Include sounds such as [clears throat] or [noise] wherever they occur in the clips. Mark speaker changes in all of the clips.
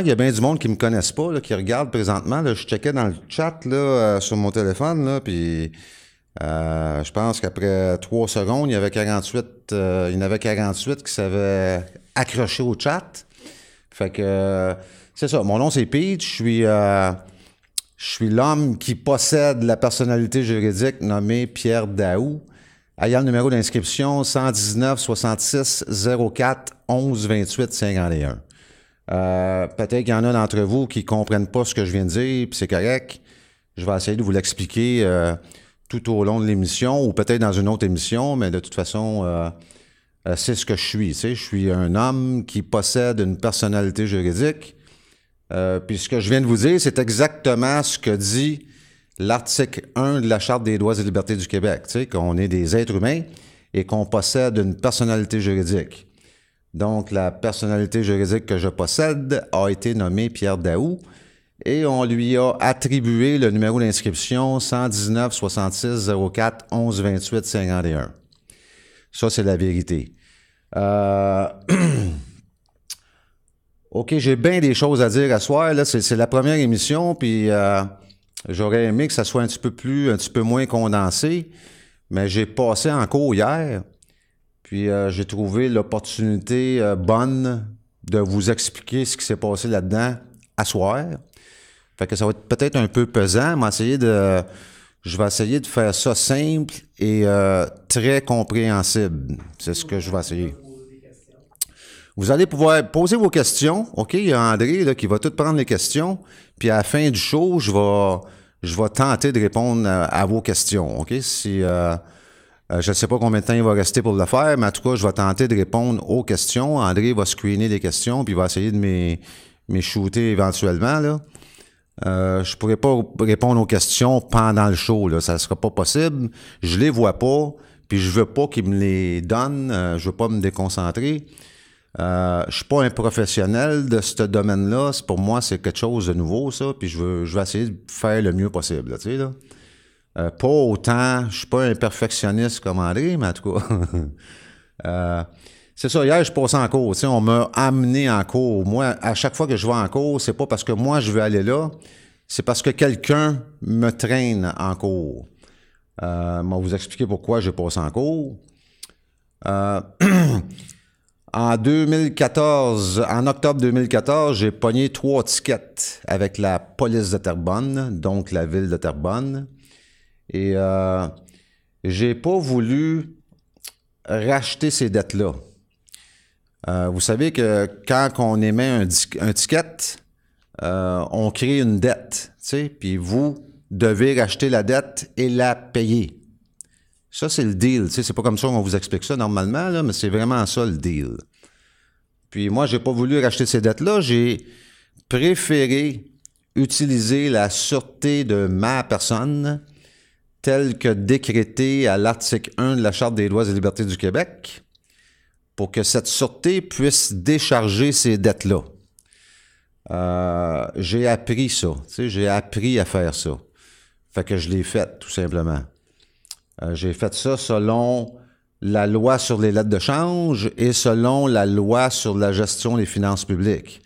Speaker 1: Il y a bien du monde qui me connaissent pas, qui regarde présentement. je checkais dans le chat là, euh, sur mon téléphone, puis euh, je pense qu'après trois secondes, il y avait 48, euh, il en avait 48 qui s'avaient accroché au chat. Fait que c'est ça. Mon nom c'est Pete. Je suis, je suis l'homme qui possède la personnalité juridique nommée Pierre Daou. Ayant le numéro d'inscription 119 66 04 11 28 51. Euh, peut-être qu'il y en a d'entre vous qui ne comprennent pas ce que je viens de dire, puis c'est correct. Je vais essayer de vous l'expliquer euh, tout au long de l'émission ou peut-être dans une autre émission, mais de toute façon, euh, c'est ce que je suis. Tu sais, je suis un homme qui possède une personnalité juridique. puis ce que je viens de vous dire, c'est exactement ce que dit l'article 1 de la Charte des droits et libertés du Québec, tu sais, qu'on est des êtres humains et qu'on possède une personnalité juridique. Donc, la personnalité juridique que je possède a été nommée Pierre Daou et on lui a attribué le numéro d'inscription 119 66 04 11 28 51. Ça, c'est la vérité. Euh, [clears throat] OK, j'ai bien des choses à dire à soir. Là, c'est, la première émission, puis euh, j'aurais aimé que ça soit un petit peu plus, un petit peu moins condensé, mais j'ai passé en cours hier. Puis euh, j'ai trouvé l'opportunité euh, bonne de vous expliquer ce qui s'est passé là-dedans à soir. Fait que ça va être peut-être un peu pesant, mais essayer de, je vais essayer de faire ça simple et euh, très compréhensible. C'est ce que je vais essayer. Vous allez pouvoir poser vos questions. OK, il y a André qui va tout prendre les questions. Puis à la fin du show, je vais, je vais tenter de répondre à, vos questions. OK, si... Euh, je ne sais pas combien de temps il va rester pour le faire, mais en tout cas, je vais tenter de répondre aux questions. André va screener des questions, puis va essayer de me shooter éventuellement. Euh, je ne pourrais pas répondre aux questions pendant le show. Ça ne sera pas possible. Je ne les vois pas, puis je ne veux pas qu'ils me les donne. Je euh, je veux pas me déconcentrer. Je je suis pas un professionnel de ce domaine-là. Pour moi, c'est quelque chose de nouveau, ça. Puis je veux, je vais essayer de faire le mieux possible. Euh, pas autant, je suis pas un perfectionniste comme André, mais en tout cas. [laughs] Euh, c'est ça, hier, je passais en cours. On m'a amené en cours. Moi, à chaque fois que je vais en cours, c'est pas parce que moi, je veux aller là, c'est parce que quelqu'un me traîne en cours. Je euh, vais vous expliquer pourquoi je passe en cours. [clears throat] en 2014, en octobre 2014, j'ai pogné trois tickets avec la police de Terrebonne, donc la ville de Terrebonne. Et euh, j'ai pas voulu racheter ces dettes-là. Euh, vous savez que quand on émet un, ticket, euh, on crée une dette, puis vous devez racheter la dette et la payer. Ça, c'est le deal. C'est pas comme ça qu'on vous explique ça normalement, mais c'est vraiment ça le deal. Puis moi, j'ai pas voulu racheter ces dettes-là. J'ai préféré utiliser la sûreté de ma personne tel que décrété à l'article 1 de la Charte des droits et libertés du Québec pour que cette sûreté puisse décharger ces dettes-là. Euh, j'ai appris ça, j'ai appris à faire ça. Fait que je l'ai fait, tout simplement. Euh, j'ai fait ça selon la loi sur les lettres de change et selon la loi sur la gestion des finances publiques.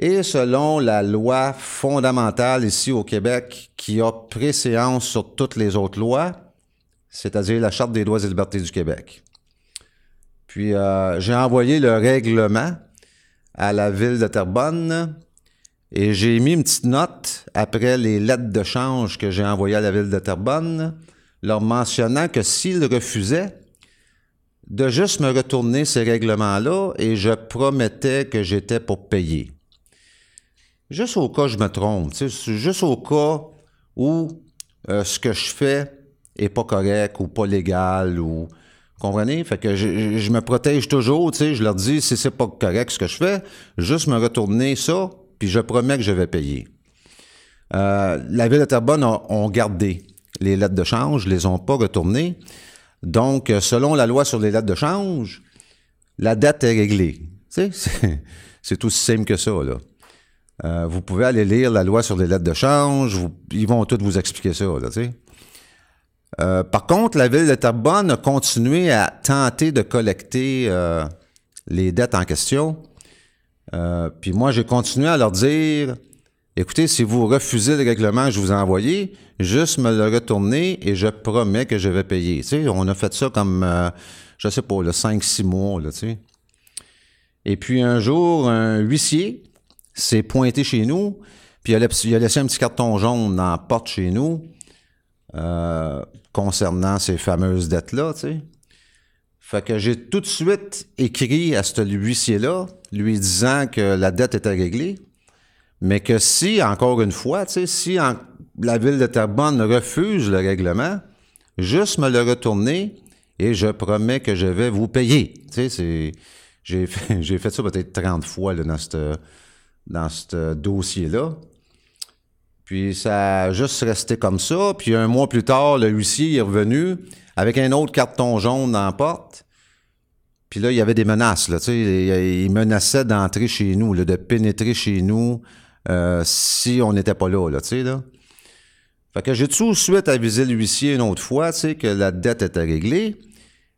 Speaker 1: Et selon la loi fondamentale ici au Québec qui a préséance sur toutes les autres lois, c'est-à-dire la Charte des droits et libertés du Québec. Puis euh, j'ai envoyé le règlement à la ville de Terrebonne et j'ai mis une petite note après les lettres de change que j'ai envoyées à la ville de Terrebonne, leur mentionnant que s'ils refusaient, de juste me retourner ces règlements-là et je promettais que j'étais pour payer juste au cas où je me trompe, juste au cas où ce que je fais est pas correct ou pas légal ou comprenez? Fait que je, me protège toujours, tu je leur dis si c'est pas correct ce que je fais, juste me retourner ça, puis je promets que je vais payer. Euh, la ville de Terrebonne a, gardé les lettres de change, les ont pas retournées. Donc, selon la loi sur les lettres de change, la dette est réglée. [laughs] c'est aussi simple que ça, là. Euh, vous pouvez aller lire la loi sur les lettres de change. ils vont tous vous expliquer ça, euh, par contre, la ville de tabonne a continué à tenter de collecter euh, les dettes en question. puis moi, j'ai continué à leur dire, écoutez, si vous refusez le règlement que je vous ai envoyé, juste me le retourner et je promets que je vais payer. on a fait ça comme, je sais pas, 5-6 mois. Là, et puis un jour, un huissier s'est pointé chez nous, puis il a, laissé un petit carton jaune dans la porte chez nous euh, concernant ces fameuses dettes-là, tu sais. Fait que j'ai tout de suite écrit à ce huissier-là, lui disant que la dette était réglée, mais que si, encore une fois, tu si la ville de Tarbonne refuse le règlement, juste me le retourner et je promets que je vais vous payer. Tu sais, [laughs] j'ai fait, ça peut-être 30 fois le dans cette dans ce dossier-là. Puis ça a juste resté comme ça. Puis un mois plus tard, le huissier est revenu avec un autre carton jaune dans la porte. Puis là, il y avait des menaces. Là, il menaçait d'entrer chez nous, de pénétrer chez nous euh, si on n'était pas là. là, là. Fait que j'ai tout de suite avisé l'huissier une autre fois que la dette était réglée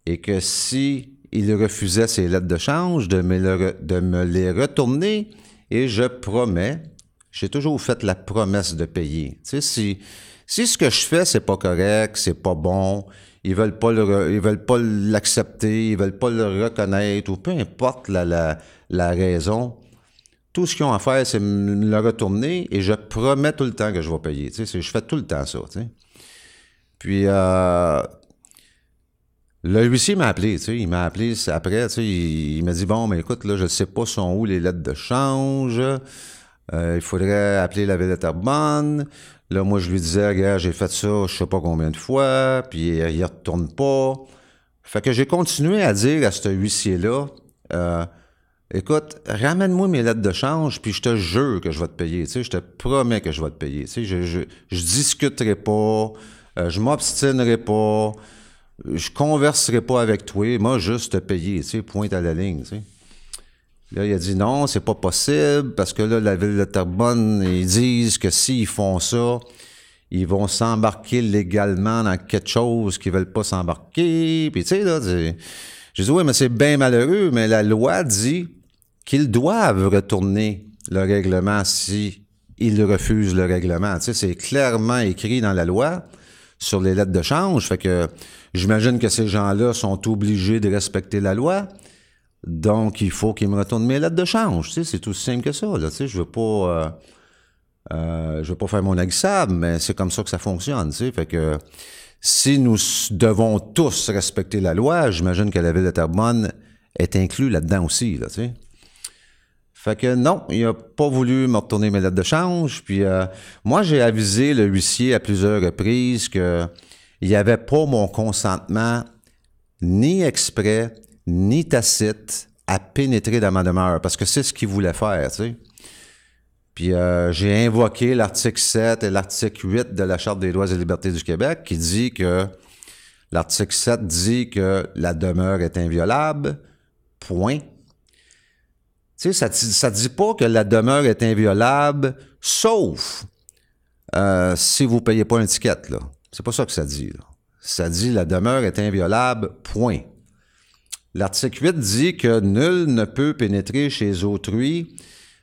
Speaker 1: et que si il refusait ses lettres de change, de me les retourner et je promets, j'ai toujours fait la promesse de payer. Tu sais, si, si ce que je fais, c'est pas correct, c'est pas bon, ils veulent pas veulent pas l'accepter, ils veulent pas le reconnaître, ou peu importe la, la, la raison, tout ce qu'ils ont à faire, c'est me le retourner et je promets tout le temps que je vais payer. Tu sais, je fais tout le temps ça. Puis, euh, le huissier m'a appelé, tu sais, il m'a appelé après, tu sais, il, m'a dit bon, mais écoute, là, je ne sais pas sont où les lettres de change. Euh, il faudrait appeler la ville de Là, moi, je lui disais, Regarde, j'ai fait ça, je sais pas combien de fois, puis il retourne pas. Fait que j'ai continué à dire à ce huissier-là, euh, écoute, ramène-moi mes lettres de change, puis je te jure que je vais te payer, tu sais, je te promets que je vais te payer, tu sais, je, je, discuterai pas, euh, je m'obstinerai pas je converserai pas avec toi, moi juste payer, tu sais, pointe à la ligne, Là, il a dit non, c'est pas possible, parce que là, la ville de Tarbonne, ils disent que s'ils font ça, ils vont s'embarquer légalement dans quelque chose qu'ils veulent pas s'embarquer. Puis, tu sais, là, j'ai dit oui, mais c'est bien malheureux, mais la loi dit qu'ils doivent retourner le règlement si refusent le règlement. c'est clairement écrit dans la loi sur les lettres de change. Fait que j'imagine que ces gens-là sont obligés de respecter la loi. Donc, il faut qu'ils me retournent mes lettres de change. Tu sais, c'est tout simple que ça. Tu je veux pas. Euh, euh, je veux pas faire mon agissable, mais c'est comme ça que ça fonctionne. Tu Fait que si nous devons tous respecter la loi, j'imagine que la ville de Terrebonne est inclue là-dedans aussi. Là, fait que non, il n'a pas voulu me retourner mes lettres de change. Puis euh, moi, j'ai avisé le huissier à plusieurs reprises qu'il n'y avait pas mon consentement ni exprès, ni tacite à pénétrer dans ma demeure, parce que c'est ce qu'il voulait faire, tu sais. Puis euh, j'ai invoqué l'article 7 et l'article 8 de la Charte des droits et libertés du Québec qui dit que l'article 7 dit que la demeure est inviolable, point ça ne dit pas que la demeure est inviolable, sauf euh, si vous ne payez pas un ticket. Ce n'est pas ça que ça dit. Ça dit la demeure est inviolable, point. L'article 8 dit que nul ne peut pénétrer chez autrui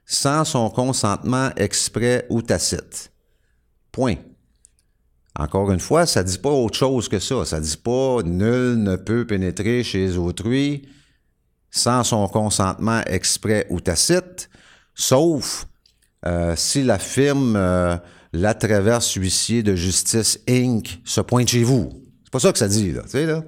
Speaker 1: sans son consentement exprès ou tacite. Point. Encore une fois, ça ne dit pas autre chose que ça. Ça ne dit pas nul ne peut pénétrer chez autrui sans son consentement exprès ou tacite, sauf euh, si la firme euh, La Traverse Huissier de Justice Inc. se pointe chez vous. C'est pas ça que ça dit, là. Tu sais, là.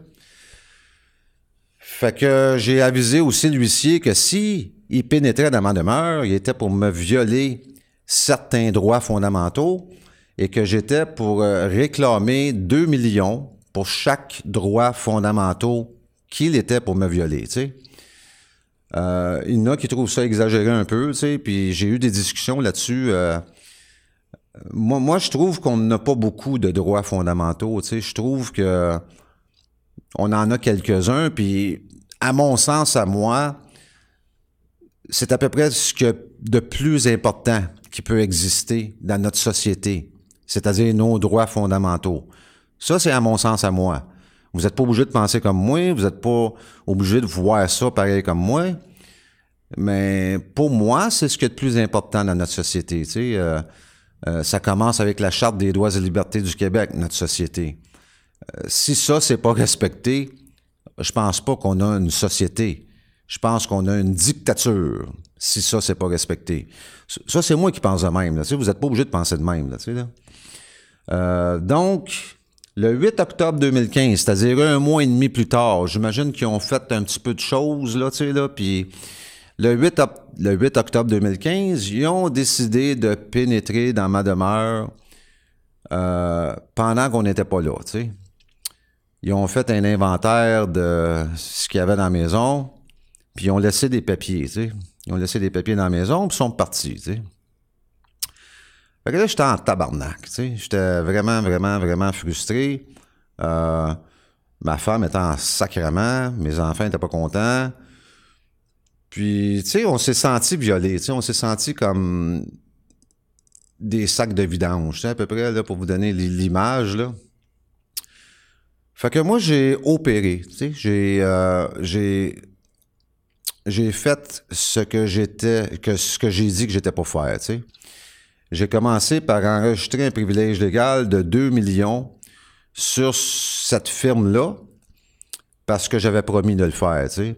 Speaker 1: Fait que j'ai avisé aussi l'huissier que si il pénétrait dans ma demeure, il était pour me violer certains droits fondamentaux et que j'étais pour euh, réclamer 2 millions pour chaque droit fondamental qu'il était pour me violer, tu sais. Euh, il y en a qui trouvent ça exagéré un peu, tu sais, puis j'ai eu des discussions là-dessus. Euh, moi, je trouve qu'on n'a pas beaucoup de droits fondamentaux, tu sais. Je trouve que on en a quelques-uns, puis à mon sens, à moi, c'est à peu près ce que de plus important qui peut exister dans notre société, c'est-à-dire nos droits fondamentaux. Ça, c'est à mon sens, à moi. Vous n'êtes pas obligé de penser comme moi, vous n'êtes pas obligé de voir ça pareil comme moi. Mais pour moi, c'est ce qui est le plus important dans notre société. Tu sais, euh, euh, ça commence avec la Charte des droits et libertés du Québec, notre société. Euh, si ça, c'est pas respecté, je pense pas qu'on a une société. Je pense qu'on a une dictature si ça, c'est pas respecté. Ça, c'est moi qui pense de même. Là, tu vous n'êtes pas obligé de penser de même. Là, tu donc, le 8 octobre 2015, c'est-à-dire un mois et demi plus tard, j'imagine qu'ils ont fait un petit peu de choses, là, tu sais, là, puis le 8, le octobre 2015, ils ont décidé de pénétrer dans ma demeure euh, pendant qu'on n'était pas là, tu sais. Ils ont fait un inventaire de ce qu'il y avait dans la maison, puis ils ont laissé des papiers, tu sais. Ils ont laissé des papiers dans la maison, puis ils sont partis, tu sais. Fait que là, j'étais en tabarnak, tu J'étais vraiment, vraiment, vraiment frustré. Euh, ma femme était en sacrement, mes enfants n'étaient pas contents. Puis, tu sais, on s'est senti violés, tu on s'est senti comme des sacs de vidange, à peu près, là, pour vous donner l'image, là. Fait que moi, j'ai opéré, tu j'ai... Euh, j'ai j'ai fait ce que j'étais, que ce que j'ai dit que j'étais pas faire, tu sais j'ai commencé par enregistrer un privilège légal de 2 millions sur cette firme-là parce que j'avais promis de le faire, tu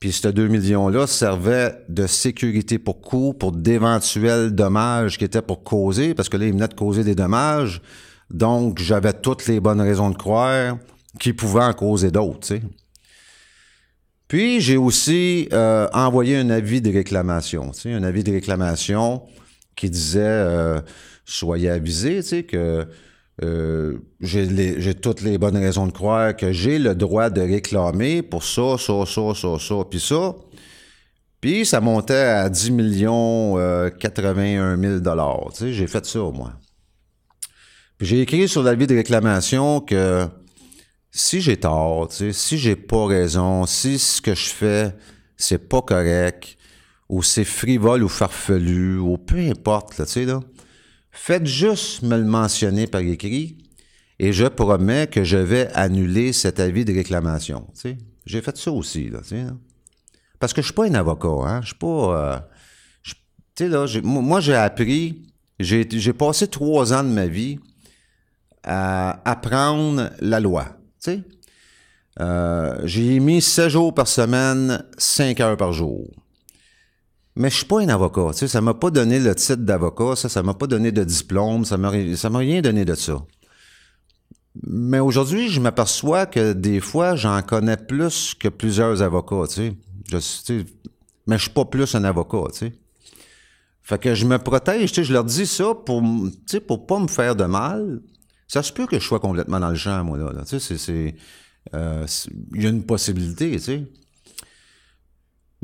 Speaker 1: Puis ce 2 millions-là servait de sécurité pour coût, pour d'éventuels dommages qui étaient pour causer, parce que là, ils venaient de causer des dommages. Donc, j'avais toutes les bonnes raisons de croire qu'ils pouvaient en causer d'autres, Puis, j'ai aussi euh, envoyé un avis de réclamation, un avis de réclamation qui disait euh, soyez avisés, que euh, j'ai toutes les bonnes raisons de croire que j'ai le droit de réclamer pour ça, ça, ça, ça, ça, puis ça. Puis ça montait à 10 millions 81 euh, 000 dollars. j'ai fait ça, au moins. Puis j'ai écrit sur l'avis de réclamation que si j'ai tort, tu sais, si j'ai pas raison, si ce que je fais, c'est pas correct, ou c'est frivole ou farfelu, ou peu importe, tu faites juste me le mentionner par écrit et je promets que je vais annuler cet avis de réclamation. j'ai fait ça aussi, hein. Parce que je ne suis pas un avocat, hein, je suis pas... Euh, tu sais, là, moi, j'ai appris, j'ai passé trois ans de ma vie à apprendre la loi, tu sais. Euh, j'ai mis 7 jours par semaine, 5 heures par jour. Mais je suis pas un avocat. Tu sais, ça m'a pas donné le titre d'avocat, ça, ça m'a pas donné de diplôme, ça m'a, ça m'a rien donné de ça. Mais aujourd'hui, je m'aperçois que des fois, j'en connais plus que plusieurs avocats, tu sais. Je, mais je suis pas plus un avocat, tu sais. Fait que je me protège, tu sais, je leur dis ça pour, tu sais, pour pas me faire de mal. Ça se peut que je sois complètement dans le champ, moi, là. Tu sais, euh, c'est... Il y a une possibilité, tu sais.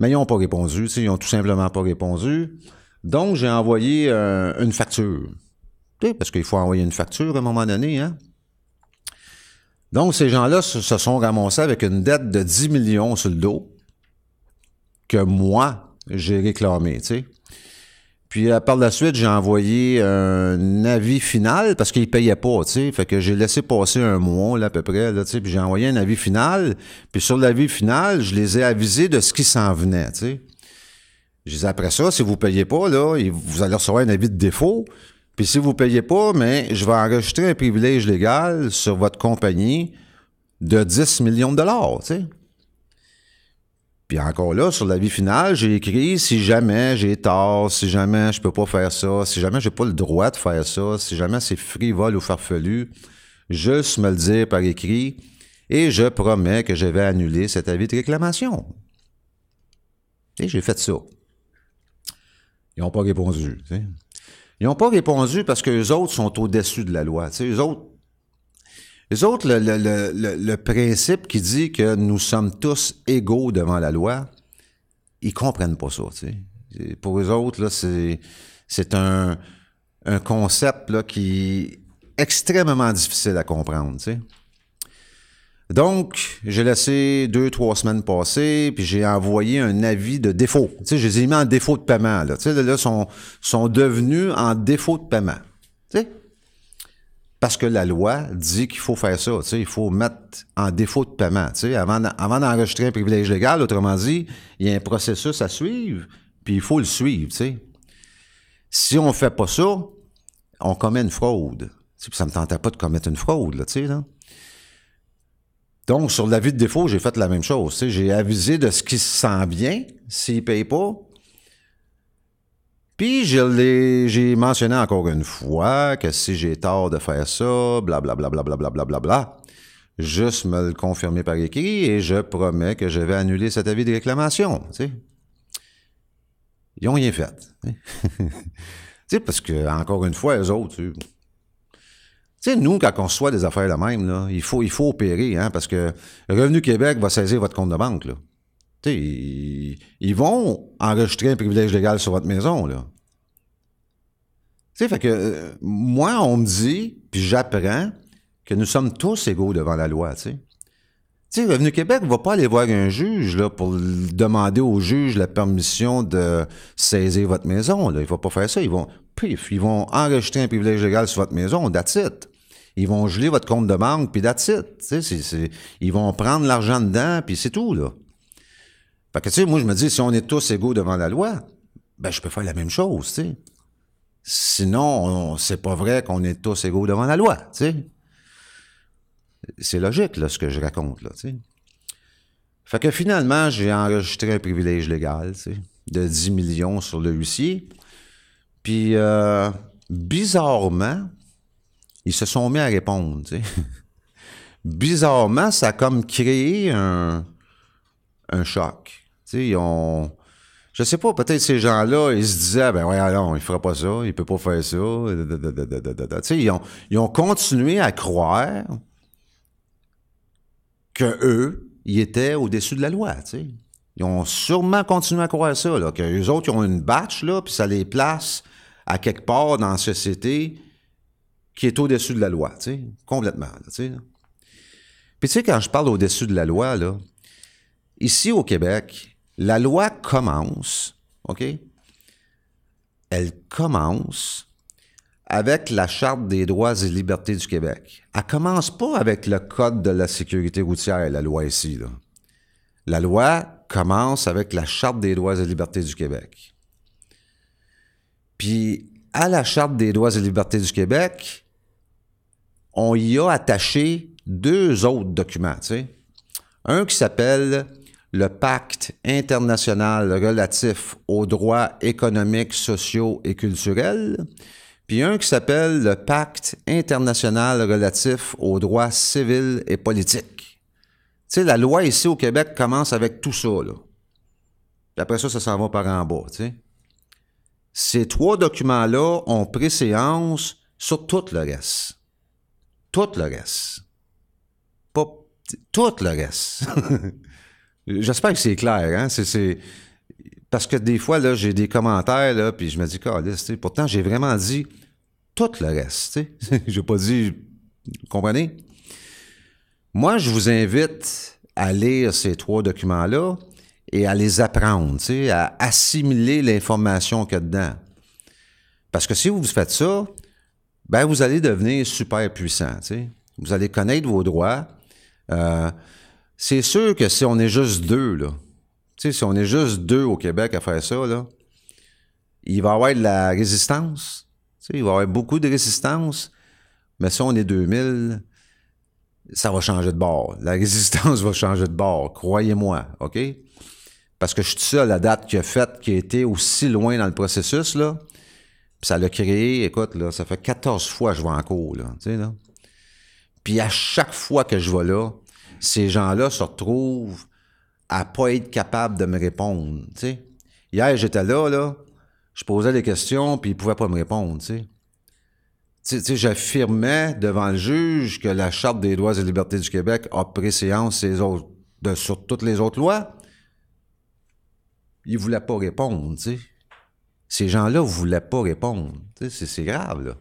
Speaker 1: Mais ils n'ont pas répondu. Ils n'ont tout simplement pas répondu. Donc, j'ai envoyé euh, une facture. Parce qu'il faut envoyer une facture à un moment donné. Hein? Donc, ces gens-là se sont ramassés avec une dette de 10 millions sur le dos que moi, j'ai réclamé. Puis par la suite, j'ai envoyé un avis final parce qu'il payaient pas, tu sais. Fait que j'ai laissé passer un mois là, à peu près, là, tu sais. Puis j'ai envoyé un avis final. Puis sur l'avis final, je les ai avisés de ce qui s'en venait, tu sais. Je disais après ça, si vous payez pas, là, vous allez recevoir un avis de défaut. Puis si vous payez pas, mais je vais enregistrer un privilège légal sur votre compagnie de 10 millions de dollars, tu sais. Puis encore là, sur la vie finale, j'ai écrit si jamais j'ai tort, si jamais je peux pas faire ça, si jamais j'ai pas le droit de faire ça, si jamais c'est frivole ou farfelu, juste me le dire par écrit et je promets que je vais annuler cet avis de réclamation. Et j'ai fait ça. Ils n'ont pas répondu. Ils n'ont pas répondu parce que les autres sont au-dessus de la loi. Les autres, les autres, le, principe qui dit que nous sommes tous égaux devant la loi, ils comprennent pas ça. Pour les autres, c'est, un, concept qui est extrêmement difficile à comprendre. Donc, j'ai laissé deux, trois semaines passer, puis j'ai envoyé un avis de défaut. Tu sais, je les ai mis en défaut de paiement. Là, tu sont, sont devenus en défaut de paiement. Tu parce que la loi dit qu'il faut faire ça. Il faut mettre en défaut de paiement. Avant, avant d'enregistrer un privilège légal, autrement dit, il y a un processus à suivre, puis il faut le suivre. Si on ne fait pas ça, on commet une fraude. ça ne me tentait pas de commettre une fraude. Là, là. Donc, sur l'avis de défaut, j'ai fait la même chose. J'ai avisé de ce qui sent bien s'il ne paye pas. Puis j'ai mentionné encore une fois que si j'ai tort de faire ça, blablabla, blablabla, blablabla, bla, juste me le confirmer par écrit et je promets que je vais annuler cet avis de réclamation. Tu Ils n'ont rien fait. [laughs] parce que, encore une fois, eux autres, tu sais, nous, quand on reçoit des affaires la même, il, faut, il faut opérer, hein, parce que Revenu Québec va saisir votre compte de banque. Là ils, vont enregistrer un privilège légal sur votre maison, là. sais, fait que euh, moi, on me dit, puis j'apprends, que nous sommes tous égaux devant la loi, tu sais. Revenu Québec ne va pas aller voir un juge là, pour demander au juge la permission de saisir votre maison. Là. Il ne va pas faire ça. Ils vont, ils vont enregistrer un privilège légal sur votre maison, that's Ils vont geler votre compte de banque, puis that's ils vont prendre l'argent dedans, puis c'est tout. Là. Fait que, tu sais, moi, je me dis, si on est tous égaux devant la loi, ben, je peux faire la même chose, tu sais. Sinon, c'est pas vrai qu'on est tous égaux devant la loi, tu sais. C'est logique, là, ce que je raconte, là, tu sais. Fait que finalement, j'ai enregistré un privilège légal, tu sais, de 10 millions sur le huissier. Puis, euh, bizarrement, ils se sont mis à répondre, tu sais. [laughs] bizarrement, ça a comme créé un, un choc sais, ils ont. Je sais pas, peut-être ces gens-là, ils se disaient, ah, ben ouais, ah, non, il fera pas ça, il peut pas faire ça. ils ont, continué à croire que eux, ils étaient au-dessus de la loi, Ils ont sûrement continué à croire ça, là, que les autres, ils ont une batch, là, puis ça les place à quelque part dans la société qui est au-dessus de la loi, tu complètement, Puis tu quand je parle au-dessus de la loi, là, ici au Québec, la loi commence, OK? Elle commence avec la Charte des droits et libertés du Québec. Elle commence pas avec le Code de la sécurité routière, la loi ici. Là. La loi commence avec la Charte des droits et libertés du Québec. Puis, à la Charte des droits et libertés du Québec, on y a attaché deux autres documents. Tu sais. Un qui s'appelle le pacte international relatif aux droits économiques, sociaux et culturels, puis un qui s'appelle le pacte international relatif aux droits civils et politiques. Tu sais, la loi ici au Québec commence avec tout ça, là. Puis après ça, ça s'en va par en bas, tu sais. Ces trois documents-là ont préséance sur tout le reste. Tout le reste. Pas tout le reste. [laughs] J'espère que c'est clair. Hein? C'est, Parce que des fois, là, j'ai des commentaires, là, puis je me dis, pourtant, j'ai vraiment dit tout le reste. [laughs] Je n'ai pas dit. Vous comprenez? Moi, je vous invite à lire ces trois documents-là et à les apprendre, à assimiler l'information qu'il y a dedans. Parce que si vous faites ça, ben vous allez devenir super puissant. Vous allez connaître vos droits. Euh, c'est sûr que si on est juste deux, là, si on est juste deux au Québec à faire ça, là, il va y avoir de la résistance. sais, il va y avoir beaucoup de résistance. Mais si on est 2000, ça va changer de bord. La [laughs] résistance va changer de bord, croyez-moi, OK? Parce que je suis seul à la date qui a faite, qui a été aussi loin dans le processus, là. ça l'a créé, écoute, là, ça fait 14 fois que je vais en cours, tu sais, là. Puis à chaque fois que je vais là, ces gens-là se retrouvent à pas être capables de me répondre. Hier, j'étais là, là, je posais des questions, puis ils ne pouvaient pas me répondre. j'affirmais devant le juge que la Charte des droits et libertés du Québec a préséance autres, sur toutes les autres lois. Ils ne voulaient pas répondre. Ces gens-là ne voulaient pas répondre. C'est, c'est grave, là.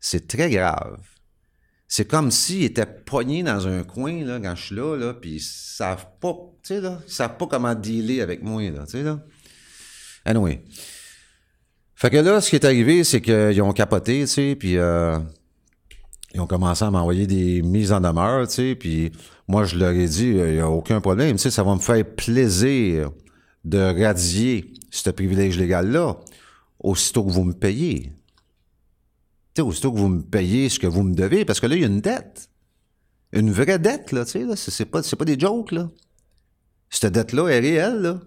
Speaker 1: C'est très grave c'est comme s'ils étaient poignés dans un coin, là, quand je suis là, là, puis ils savent pas, tu sais, là, savent pas comment dealer avec moi, tu sais, là. Anyway. Fait que là, ce qui est arrivé, c'est qu'ils ont capoté, tu sais, puis euh, ils ont commencé à m'envoyer des mises en demeure, tu sais, puis moi, je leur ai dit, il n'y a aucun problème, tu sais, ça va me faire plaisir de radier ce privilège légal-là aussitôt que vous me payez aussitôt que vous me payez ce que vous me devez, parce que là, il y a une dette. Une vraie dette, là, tu sais, c'est pas, des jokes, là. Cette dette-là est réelle, là.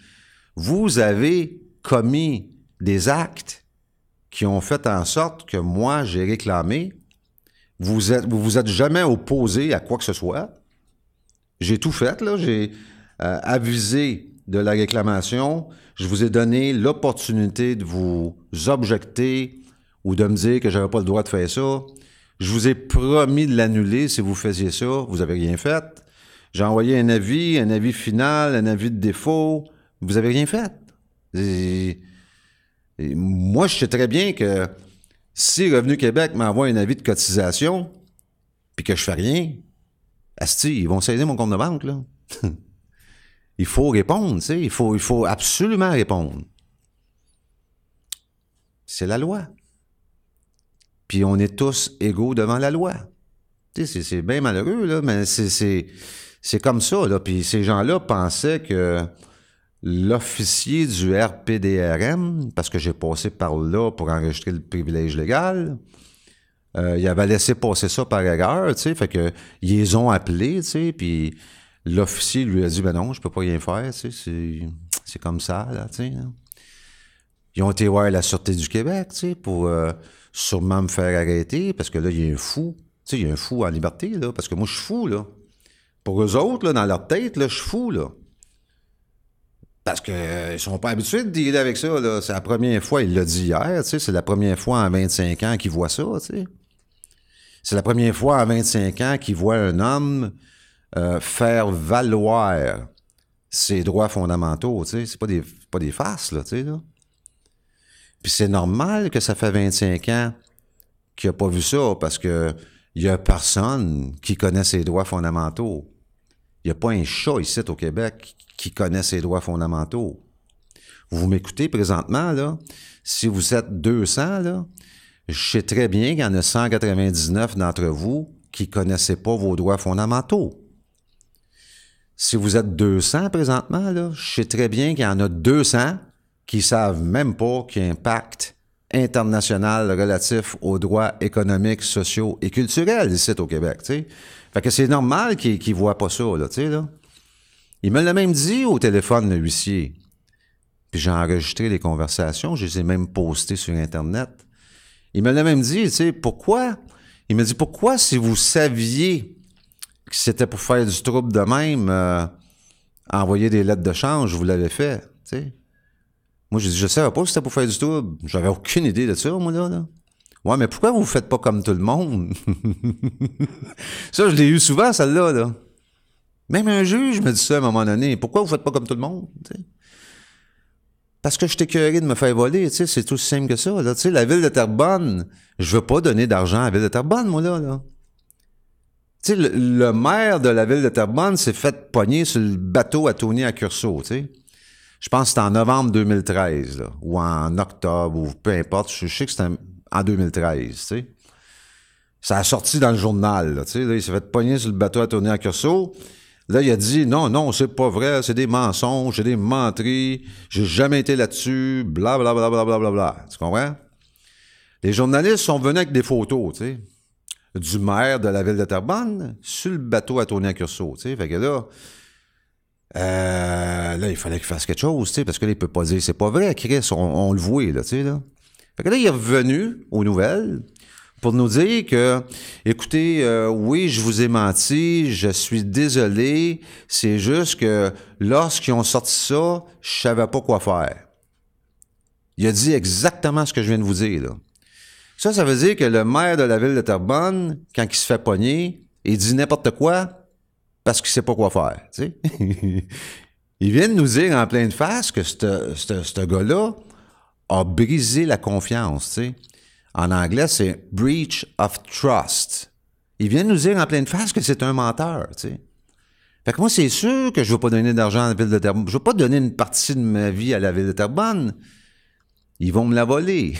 Speaker 1: [laughs] vous avez commis des actes qui ont fait en sorte que moi, j'ai réclamé. Vous êtes, vous vous êtes jamais opposé à quoi que ce soit. J'ai tout fait, là. J'ai abusé euh, avisé de la réclamation. Je vous ai donné l'opportunité de vous objecter, ou de me dire que j'avais pas le droit de faire ça. Je vous ai promis de l'annuler si vous faisiez ça. Vous avez rien fait. J'ai envoyé un avis, un avis final, un avis de défaut. Vous avez rien fait. moi, je sais très bien que si Revenu Québec m'envoie un avis de cotisation, puis que je fais rien, asti, ils vont saisir mon compte de banque, [laughs] il faut répondre, tu sais. Il faut, il faut absolument répondre. C'est la loi puis on est tous égaux devant la loi. C'est bien malheureux, là, mais c'est comme ça. Là. Puis ces gens-là pensaient que l'officier du RPDRM, parce que j'ai passé par là pour enregistrer le privilège légal, euh, il avait laissé passer ça par erreur, tu sais, fait que ils ont appelé. tu sais, puis l'officier lui a dit, ben non, je peux pas rien faire, tu sais, c'est comme ça, là, tu sais. Hein. Ils ont été voir la Sûreté du Québec, tu sais, pour... Euh, sûrement me faire arrêter parce que là, il y a un fou. Tu sais, il y a un fou en liberté, là, parce que moi, je suis fou, là. Pour eux autres, là, dans leur tête, là, je suis fou, là. Parce qu'ils euh, ne sont pas habitués de dealer avec ça, là. C'est la première fois, il l'a dit hier, tu sais, c'est la première fois en 25 ans qu'ils voient ça, tu sais. C'est la première fois en 25 ans qu'ils voient un homme euh, faire valoir ses droits fondamentaux, tu sais. C'est pas des, pas des faces là, tu sais, puis c'est normal que ça fait 25 ans qu'il a pas vu ça parce que n'y y a personne qui connaît ses droits fondamentaux. Il n'y a pas un chat ici au Québec qui connaît ses droits fondamentaux. Vous m'écoutez présentement, là. Si vous êtes 200, là, je sais très bien qu'il y en a 199 d'entre vous qui ne connaissaient pas vos droits fondamentaux. Si vous êtes 200 présentement, là, je sais très bien qu'il y en a 200 qui savent même pas qu'il y a un pacte international relatif aux droits économiques, sociaux et culturels ici au Québec. T'sais. Fait que c'est normal qu'ils ne voient pas ça. Là, là. Il me l'a même dit au téléphone, le huissier. Puis j'ai enregistré les conversations, je les ai même postées sur Internet. Il me l'a même dit, tu sais, pourquoi? Il me dit, pourquoi si vous saviez que c'était pour faire du trouble de même, euh, envoyer des lettres de change, vous l'avez fait, tu moi, je dis, je savais pas si c'était pour faire du tout. J'avais aucune idée de ça, moi, là. là. Ouais, mais pourquoi vous faites pas comme tout le monde? [laughs] ça, je l'ai eu souvent, celle-là, là. Même un juge me dit ça à un moment donné. Pourquoi vous faites pas comme tout le monde? Parce que je suis de me faire voler, tu sais, c'est tout simple que ça. Tu sais, la ville de Terrebonne, je veux pas donner d'argent à la ville de Terrebonne, moi, là. Tu sais, le, maire de la ville de Terrebonne s'est fait pogner sur le bateau à tourner à Curso, je pense que c'était en novembre 2013, ou en octobre, ou peu importe. Je, sais que c'était en 2013, tu sais. Ça a sorti dans le journal, tu sais. il s'est fait pogner sur le bateau à tourner à curseau. Là, il a dit non, non, c'est pas vrai, c'est des mensonges, c'est des menteries, j'ai jamais été là-dessus, bla, bla, bla, bla, bla, bla, bla. Tu comprends? Les journalistes sont venus avec des photos, tu sais, du maire de la ville de Terrebonne sur le bateau à tourner à curseau, tu sais. Fait que là, euh, là, il fallait qu'il fasse quelque chose, parce que là, peut pas dire c'est pas vrai, Chris, on, le voit, là, tu sais, là. Fait que là, il est revenu aux nouvelles pour nous dire que, écoutez, euh, oui, je vous ai menti, je suis désolé, c'est juste que lorsqu'ils ont sorti ça, je savais pas quoi faire. Il a dit exactement ce que je viens de vous dire, Ça, ça veut dire que le maire de la ville de Terrebonne, quand il se fait pogner, il dit n'importe quoi, parce qu'il sait pas quoi faire. Tu sais? [laughs] nous dire en pleine face que ce gars-là a brisé la confiance. Tu En anglais, c'est breach of trust. Ils viennent nous dire en pleine face que c'est un menteur. Tu Fait que moi, c'est sûr que je ne veux pas donner d'argent à la ville de Terrebonne. Je ne veux pas donner une partie de ma vie à la ville de Terrebonne. Ils vont me la voler.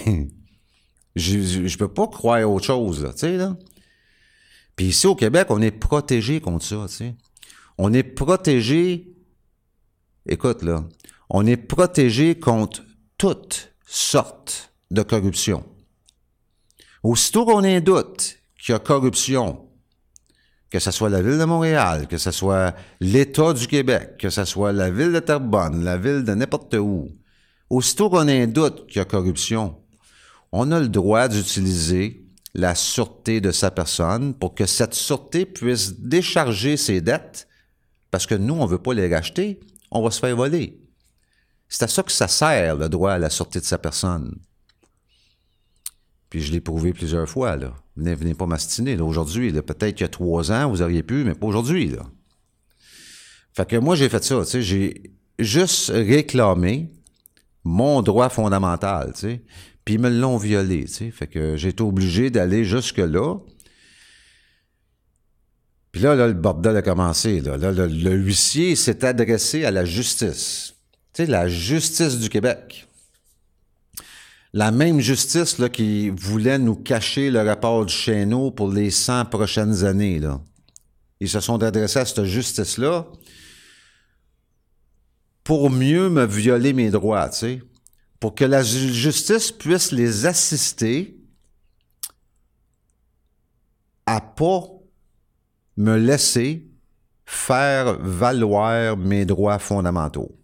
Speaker 1: [laughs] je ne peux pas croire autre chose. tu sais, là. Puis ici au Québec, on est protégé contre ça, tu sais. On est protégé, écoute là, on est protégé contre toutes sortes de corruption. Aussitôt qu'on a un doute qu'il y a corruption, que ce soit la ville de Montréal, que ce soit l'État du Québec, que ce soit la ville de Terrebonne, la ville de n'importe où, aussitôt qu'on a un doute qu'il y a corruption, on a le droit d'utiliser la sûreté de sa personne pour que cette sûreté puisse décharger ses dettes parce que nous, on ne veut pas les racheter, on va se faire voler. C'est à ça que ça sert, le droit à la sûreté de sa personne. Puis je l'ai prouvé plusieurs fois, là. Venez, venez pas m'astiner, là, aujourd'hui. Peut-être qu'il y a trois ans, vous auriez pu, mais pas aujourd'hui, là. Fait que moi, j'ai fait ça, tu sais. J'ai juste réclamé mon droit fondamental, tu sais. Puis ils me l'ont violé, tu sais. Fait que j'ai été obligé d'aller jusque-là. Puis là, là, le bordel a commencé. Là, le, huissier s'est adressé à la justice. Tu sais, la justice du Québec. La même justice là, qui voulait nous cacher le rapport du Chéneau pour les 100 prochaines années. Là. Ils se sont adressés à cette justice-là pour mieux me violer mes droits, tu sais pour que la justice puisse les assister à pas me laisser faire valoir mes droits fondamentaux.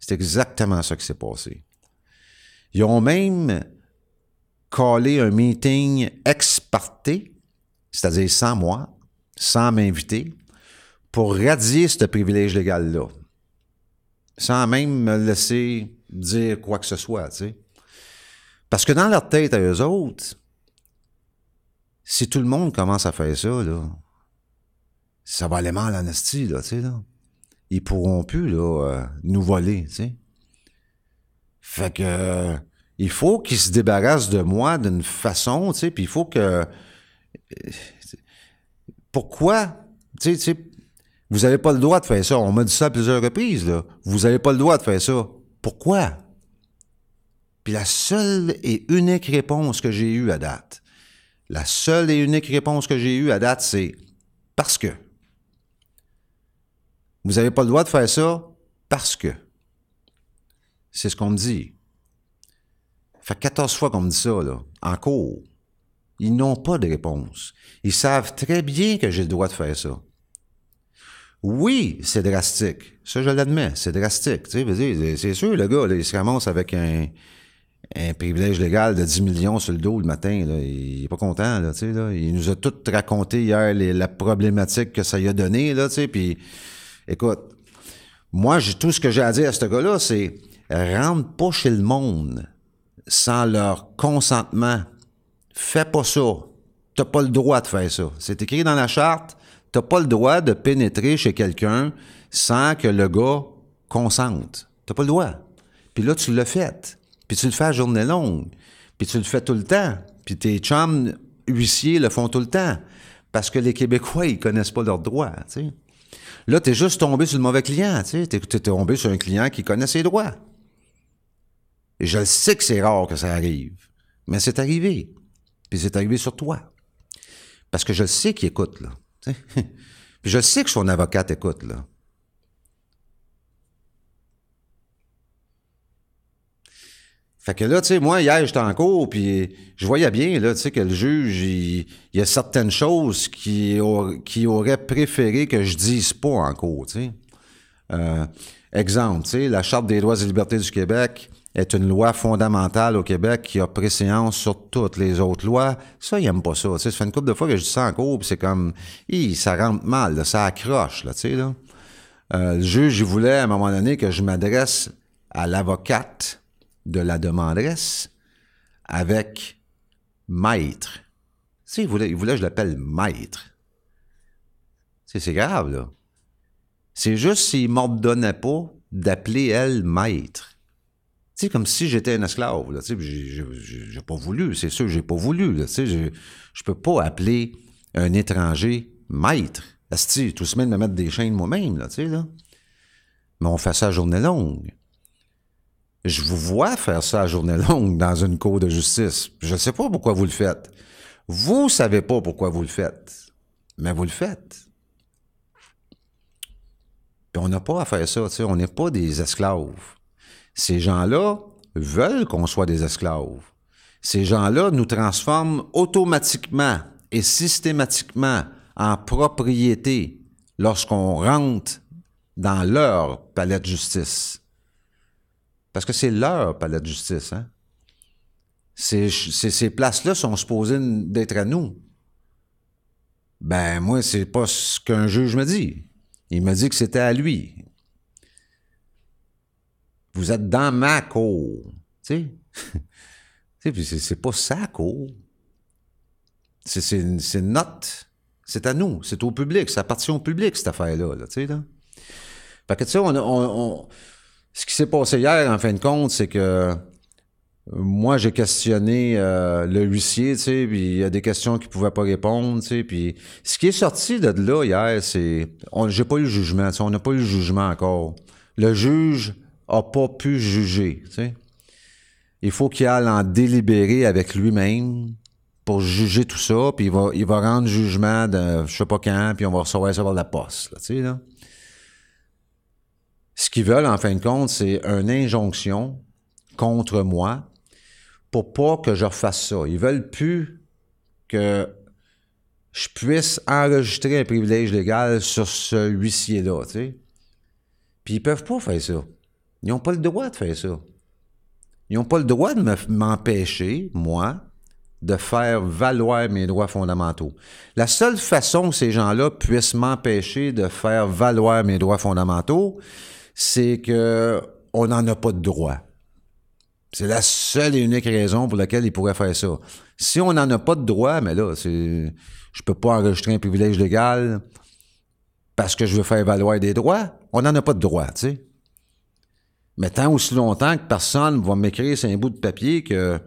Speaker 1: C'est exactement ça qui s'est passé. Ils ont même collé un meeting experté, c'est-à-dire sans moi, sans m'inviter, pour radier ce privilège légal-là, sans même me laisser dire quoi que ce soit, tu sais. Parce que dans leur tête à eux autres, si tout le monde commence à faire ça, là, ça va aller mal à esti, là, tu sais, Ils pourront plus, là, euh, nous voler, tu sais. Fait que, il faut qu'ils se débarrassent de moi d'une façon, tu sais, puis il faut que... Euh, pourquoi, tu sais, vous n'avez pas le droit de faire ça. On m'a dit ça à plusieurs reprises, là. Vous n'avez pas le droit de faire ça. Pourquoi? Puis la seule et unique réponse que j'ai eue à date, la seule et unique réponse que j'ai eue à date, c'est parce que. Vous n'avez pas le droit de faire ça parce que. C'est ce qu'on me dit. Ça fait 14 fois qu'on me dit ça, là, en cours. Ils n'ont pas de réponse. Ils savent très bien que j'ai le droit de faire ça. Oui, c'est drastique. Ça, je l'admets, c'est drastique. c'est sûr, le gars, il se ramasse avec un, privilège légal de 10 millions sur le dos le matin. Il est pas content. Il nous a tout raconté hier la problématique que ça lui a donnée. tu puis, écoute, moi, tout ce que j'ai à dire à ce gars-là, c'est rentre pas chez le monde sans leur consentement. Fais pas ça. T'as pas le droit de faire ça. C'est écrit dans la charte. T'as pas le droit de pénétrer chez quelqu'un sans que le gars consente. T'as pas le droit. Puis là, tu le fait. Puis tu le fais à journée longue. Puis tu le fais tout le temps. Puis tes chums huissiers le font tout le temps. Parce que les Québécois, ils connaissent pas leurs droits, tu sais. Là, t'es juste tombé sur le mauvais client, tu sais. T'es, tombé sur un client qui connaît ses droits. Et je sais que c'est rare que ça arrive. Mais c'est arrivé. Puis c'est arrivé sur toi. Parce que je sais qu'il écoute, là. [laughs] Puis je sais que son avocate écoute, là. Fait que là, tu sais, moi, hier, j'étais en cours, puis je voyais bien, là, tu sais, que le juge, il, y a certaines choses qui, qui aurait préféré que je dise pas en cours, tu sais. Euh, exemple, tu sais, la Charte des droits et libertés du Québec, est une loi fondamentale au Québec qui a préséance sur toutes les autres lois. Ça, il n'aime pas ça. Ça fait une couple de fois que je dis ça en cours, c'est comme, Hi, ça rentre mal, ça accroche. Là, là. Euh, le juge, il voulait à un moment donné que je m'adresse à l'avocate de la demanderesse avec maître. il voulait, il que je l'appelle maître. c'est grave, là. C'est juste s'il m'ordonnait pas d'appeler elle maître sais, comme si j'étais un esclave, là, tu j'ai pas voulu, c'est sûr, j'ai pas voulu, tu sais, je peux pas appeler un étranger maître. Asti, tout semaine me mettre des chaînes moi-même, là, tu là. Mais on fait ça à journée longue. Je vous vois faire ça à journée longue dans une cour de justice. Je sais pas pourquoi vous le faites. Vous savez pas pourquoi vous le faites, mais vous le faites. Puis on n'a pas à faire ça, tu on n'est pas des esclaves. Ces gens-là veulent qu'on soit des esclaves. Ces gens-là nous transforment automatiquement et systématiquement en propriété lorsqu'on rentre dans leur palais de justice. Parce que c'est leur palais de justice. Hein. Ces, places-là sont supposées d'être à nous. Ben, moi, c'est pas ce qu'un juge me dit. Il me dit que c'était à lui. Vous êtes dans ma cour. Tu sais? [laughs] puis c'est pas sa cour. C'est notre. C'est à nous. C'est au public. Ça appartient au public, cette affaire-là. tu sais, que, tu sais, on, ce qui s'est passé hier, en fin de compte, c'est que moi, j'ai questionné euh, le huissier, tu sais, puis il y a des questions qu'il pouvait pas répondre, tu sais, puis ce qui est sorti de là hier, c'est... J'ai pas eu le jugement, on n'a pas eu le jugement encore. Le juge n'a pas pu juger. Tu Il faut qu'il aille en délibérer avec lui-même pour juger tout ça, puis il va, il va rendre jugement de je sais pas quand, puis on va recevoir ça par la poste. tu là. Ce qu'ils veulent, en fin de compte, c'est une injonction contre moi pour pas que je refasse ça. Ils veulent plus que je puisse enregistrer un privilège légal sur ce huissier-là. Tu Puis ils peuvent pas faire ça. Ils n'ont pas le droit de faire ça. Ils n'ont pas le droit de m'empêcher, moi, de faire valoir mes droits fondamentaux. La seule façon que ces gens-là puissent m'empêcher de faire valoir mes droits fondamentaux, c'est que on n'en a pas de droit. C'est la seule et unique raison pour laquelle ils pourraient faire ça. Si on n'en a pas de droit, mais là, je ne peux pas enregistrer un privilège légal parce que je veux faire valoir des droits, on n'en a pas de droit, tu sais. Mais tant aussi longtemps que personne ne va m'écrire sur un bout de papier que,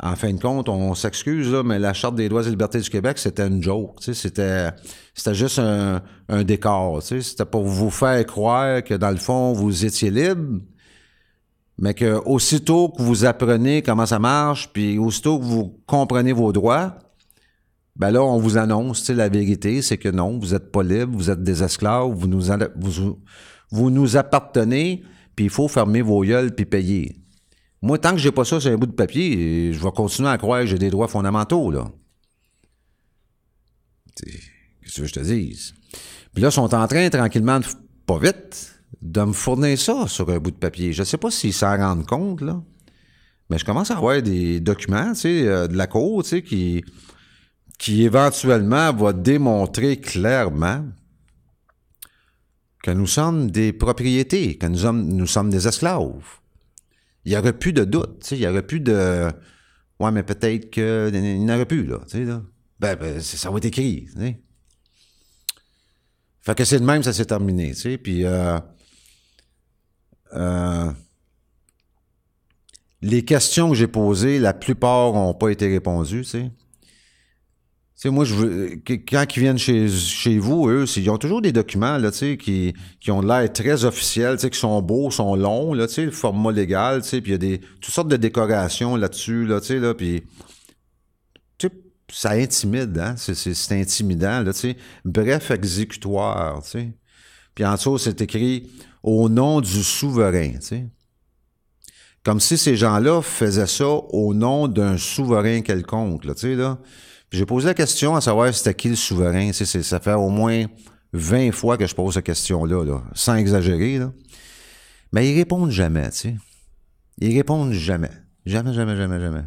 Speaker 1: en fin de compte, on s'excuse, mais la Charte des droits et libertés du Québec, c'était une joke. C'était, c'était juste un, décor. C'était pour vous faire croire que, dans le fond, vous étiez libre, mais que aussitôt que vous apprenez comment ça marche, puis aussitôt que vous comprenez vos droits, ben là, on vous annonce tu la vérité, c'est que non, vous n'êtes pas libre, vous êtes des esclaves, vous nous, vous, vous nous appartenez puis il faut fermer vos gueules puis payer. Moi, tant que j'ai pas ça sur un bout de papier, je vais continuer à croire que j'ai des droits fondamentaux, là. Qu'est-ce que je te dise? Puis là, ils sont en train, tranquillement, pas vite, de me fournir ça sur un bout de papier. Je sais pas s'ils s'en rendent compte, là. Mais je commence à avoir des documents, tu euh, de la cour, tu qui, qui éventuellement va démontrer clairement que nous sommes des propriétés, que nous sommes, nous sommes des esclaves. Il n'y aurait plus de doute, il n'y aurait plus de... Ouais, mais peut-être qu'il n'y en aurait plus, là, là. Ben, ben, ça va être écrit, sais. Fait que c'est de même, ça s'est terminé, tu sais. Puis, euh, euh, les questions que j'ai posées, la plupart n'ont pas été répondues, tu sais moi, je quand ils viennent chez, vous, eux, ils ont toujours des documents là, qui, qui ont l'air très officiels, qui sont beaux, sont longs, là, le format légal, puis il y a toutes sortes de décorations là-dessus, là, puis ça intimide, hein, c'est intimidant, Bref, exécutoire, Puis en dessous, c'est écrit au nom du souverain, Comme si ces gens-là faisaient ça au nom d'un souverain quelconque, tu sais, là. J'ai posé la question à savoir c'était qui le souverain. ça fait au moins 20 fois que je pose cette question-là, sans exagérer. Mais ils répondent jamais, tu sais. Ils répondent jamais. Jamais, jamais, jamais, jamais.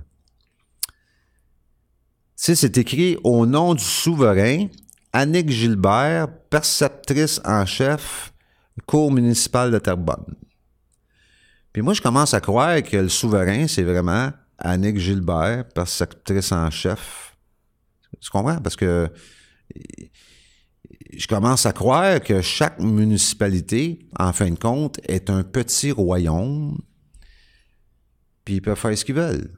Speaker 1: Tu c'est écrit au nom du souverain, Annick Gilbert, perceptrice en chef, cour municipale de Terrebonne. Puis moi, je commence à croire que le souverain, c'est vraiment Annick Gilbert, perceptrice en chef, tu comprends? Parce que je commence à croire que chaque municipalité, en fin de compte, est un petit royaume, puis ils peuvent faire ce qu'ils veulent.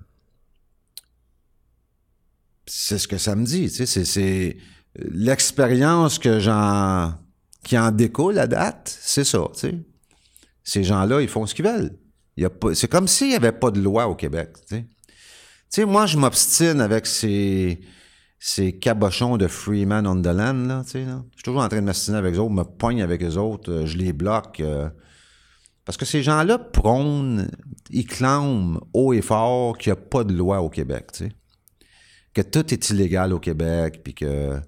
Speaker 1: C'est ce que ça me dit, c'est l'expérience que j'en qui en découle à date, c'est ça, Ces gens-là, ils font ce qu'ils veulent. C'est comme s'il n'y avait pas de loi au Québec, Tu sais, moi, je m'obstine avec ces ces cabochons de Freeman on the Land, là, tu sais, là. Je suis toujours en train de m'assiner avec eux autres, me poigne avec eux autres, euh, je les bloque. Euh. parce que ces gens-là prônent, ils clament haut et fort qu'il n'y a pas de loi au Québec, tu sais. Que tout est illégal au Québec, puis que...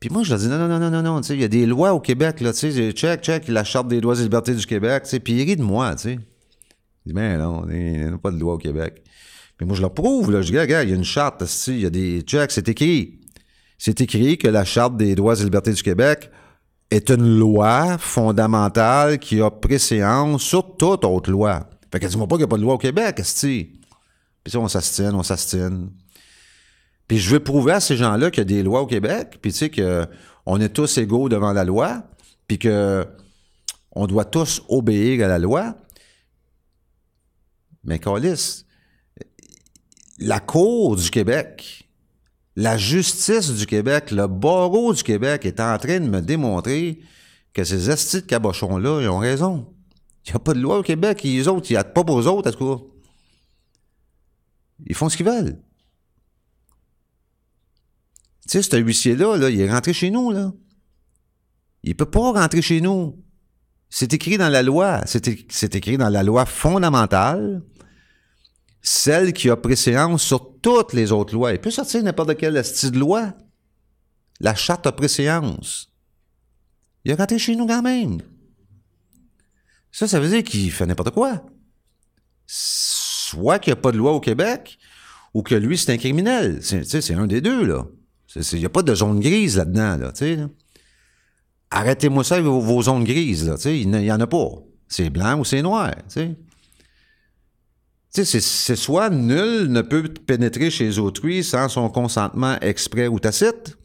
Speaker 1: Puis moi, je leur dis, non, non, non, non, non, non, tu sais, il y a des lois au Québec, là, tu sais, check, check, la Charte des droits et libertés du Québec, tu sais, puis ils rient de moi, tu sais. Ils disent, ben non, il n'y a pas de loi au Québec. Mais moi, je leur prouve. Je dis, regarde, il y a une charte, il y a des checks, c'est écrit. C'est écrit que la Charte des droits et libertés du Québec est une loi fondamentale qui a préséance sur toute autre loi. Fait que dis-moi pas qu'il n'y a pas de loi au Québec, c'est-à-dire. Puis ça, on s'astine, on s'astine. Puis je veux prouver à ces gens-là qu'il y a des lois au Québec, puis tu sais qu'on est tous égaux devant la loi, puis qu'on doit tous obéir à la loi. Mais Calis, la Cour du Québec, la justice du Québec, le barreau du Québec est en train de me démontrer que ces estis de cabochons-là, ils ont raison. Il n'y a pas de loi au Québec. Les autres, ils n'attendent pas pour les autres, à Ils font ce qu'ils veulent. Tu sais, cet huissier-là, il est rentré chez nous, Il ne peut pas rentrer chez nous. C'est écrit dans la loi. C'est écrit dans la loi fondamentale celle qui a préséance sur toutes les autres lois. Il peut sortir n'importe quel style de loi. La charte a préséance. Il a rentré chez nous quand même. Ça, ça veut dire qu'il fait n'importe quoi. Soit qu'il n'y a pas de loi au Québec, ou que lui, c'est un criminel. C'est un des deux, là. Il n'y a pas de zone grise là-dedans, là, Arrêtez-moi ça vos, zones grises, Il n'y en a pas. C'est blanc ou c'est noir, c'est soit nul ne peut pénétrer chez autrui sans son consentement exprès ou tacite,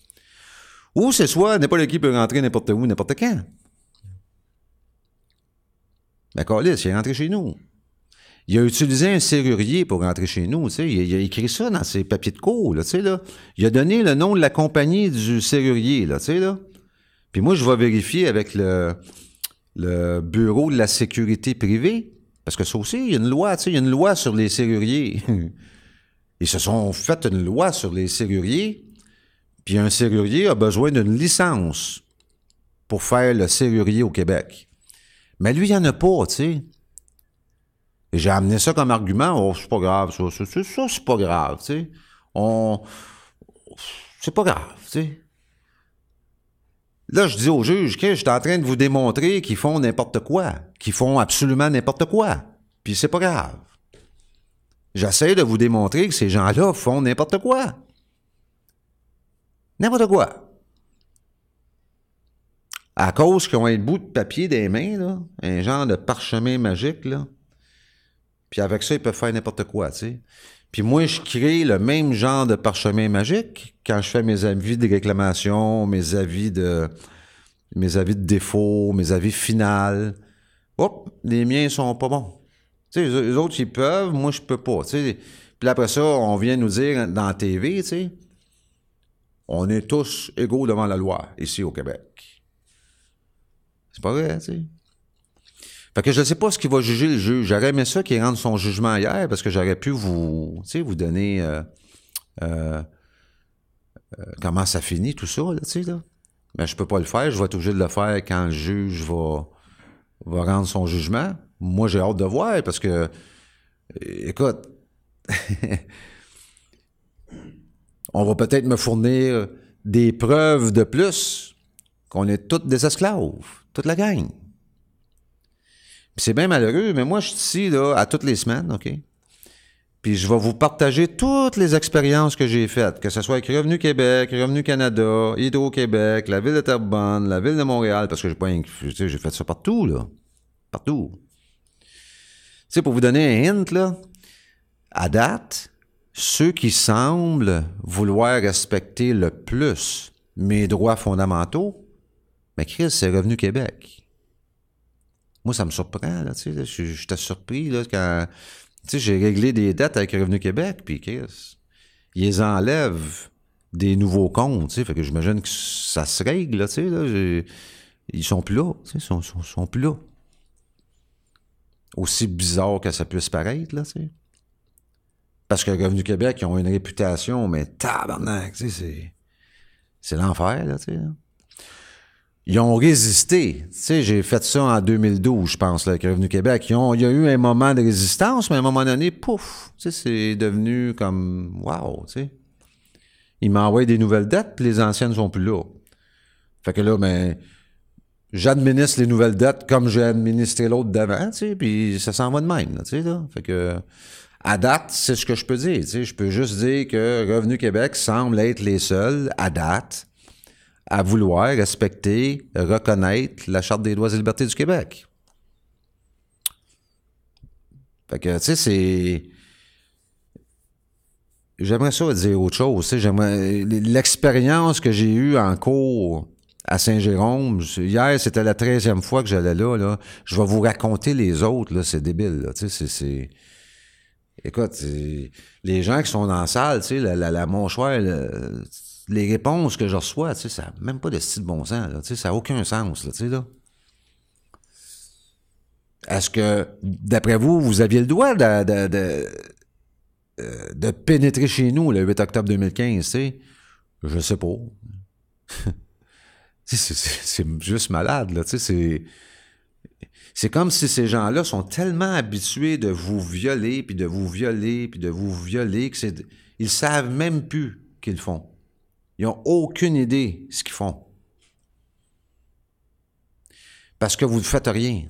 Speaker 1: ou c'est soit n'est n'importe qui peut rentrer n'importe où, n'importe quand. D'accord, ben, là, il est rentré chez nous. Il a utilisé un serrurier pour rentrer chez nous. Il a, écrit ça dans ses papiers de cours. Il a donné le nom de la compagnie du serrurier. Là, là. Puis moi, je vais vérifier avec le bureau de la sécurité privée parce que ça aussi, il y a une loi, tu sais, il y a une loi sur les serruriers. [laughs] Ils se sont fait une loi sur les serruriers, puis un serrurier a besoin d'une licence pour faire le serrurier au Québec. Mais lui, il n'y en a pas, tu sais. Et j'ai amené ça comme argument. Oh, c'est pas grave, ça, ça, ça c'est pas grave, tu sais. On. C'est pas grave, tu sais. Là, je dis au juge, que je suis en train de vous démontrer qu'ils font n'importe quoi, qu'ils font absolument n'importe quoi. Puis c'est pas grave. J'essaie de vous démontrer que ces gens-là font n'importe quoi. N'importe quoi. À cause qu'ils ont un bout de papier des mains, un genre de parchemin magique, Puis avec ça, ils peuvent faire n'importe quoi, tu sais. Puis moi, je crée le même genre de parchemin magique quand je fais mes avis de réclamation, mes avis de mes avis de défaut, mes avis final. Oups, les miens sont pas bons. Tu sais, les autres, ils peuvent, moi, je peux pas. Puis après ça, on vient nous dire dans la TV, tu on est tous égaux devant la loi ici au Québec. C'est pas vrai, tu sais que je ne sais pas ce qu'il va juger le juge. J'aurais aimé ça qu'il rende son jugement hier parce que j'aurais pu vous, vous donner euh, euh, euh, comment ça finit tout ça. Mais je ne peux pas le faire. Je vais être obligé de le faire quand le juge va, va rendre son jugement. Moi, j'ai hâte de voir parce que, écoute, [laughs] on va peut-être me fournir des preuves de plus qu'on est tous des esclaves, toute la gang c'est bien malheureux, mais moi, je suis ici là, à toutes les semaines, OK? Puis je vais vous partager toutes les expériences que j'ai faites, que ce soit avec Revenu Québec, Revenu Canada, Hydro-Québec, la ville de Terrebonne, la ville de Montréal, parce que j'ai pas j'ai fait ça partout, là. Partout. Tu sais, pour vous donner un hint, là, à date, ceux qui semblent vouloir respecter le plus mes droits fondamentaux, mais crise Chris, c'est Revenu Québec. Moi, ça me surprend, là, tu sais. J'étais surpris, là, quand. Tu sais, j'ai réglé des dettes avec Revenu Québec, puis quest Ils enlèvent des nouveaux comptes, tu sais. Fait que j'imagine que ça se règle, là, tu sais. Là, ils sont plus là, tu sais. Ils sont, sont, plus là. Aussi bizarre que ça puisse paraître, là, tu sais. Parce que Revenu Québec, ils ont une réputation, mais tabarnak, tu sais, c'est. C'est l'enfer, là, tu sais ils ont résisté. Tu sais, j'ai fait ça en 2012, je pense, là, avec Revenu Québec. il y a eu un moment de résistance, mais à un moment donné, pouf, tu sais, c'est devenu comme, wow, tu sais. Ils m'envoient des nouvelles dettes, puis les anciennes sont plus là. Fait que là, ben, j'administre les nouvelles dettes comme j'ai administré l'autre d'avant, tu sais, puis ça s'en va de même, tu sais, là. Fait que, à date, c'est ce que je peux dire, tu sais. Je peux juste dire que Revenu Québec semble être les seuls, à date, à vouloir respecter, reconnaître la Charte des droits et libertés du Québec. Fait que, tu sais, c'est. J'aimerais ça dire autre chose. J'aimerais... L'expérience que j'ai eue en cours à Saint-Jérôme, hier, c'était la 13e fois que j'allais là, Je vais vous raconter les autres, là. C'est débile, là. Tu sais, c'est. Écoute, les gens qui sont dans la salle, tu sais, la, la, la monchoire, les réponses que je reçois, tu ça n'a même pas de style bon sens, ça n'a aucun sens, Est-ce que, d'après vous, vous aviez le droit de, euh, pénétrer chez nous le 8 octobre 2015, tu sais? Je sais pas. [laughs] c'est juste malade, là, c'est... comme si ces gens-là sont tellement habitués de vous violer, puis de vous violer, puis de vous violer, que c'est... Ils savent même plus qu'ils font. Ils n'ont aucune idée de ce qu'ils font. Parce que vous ne faites rien.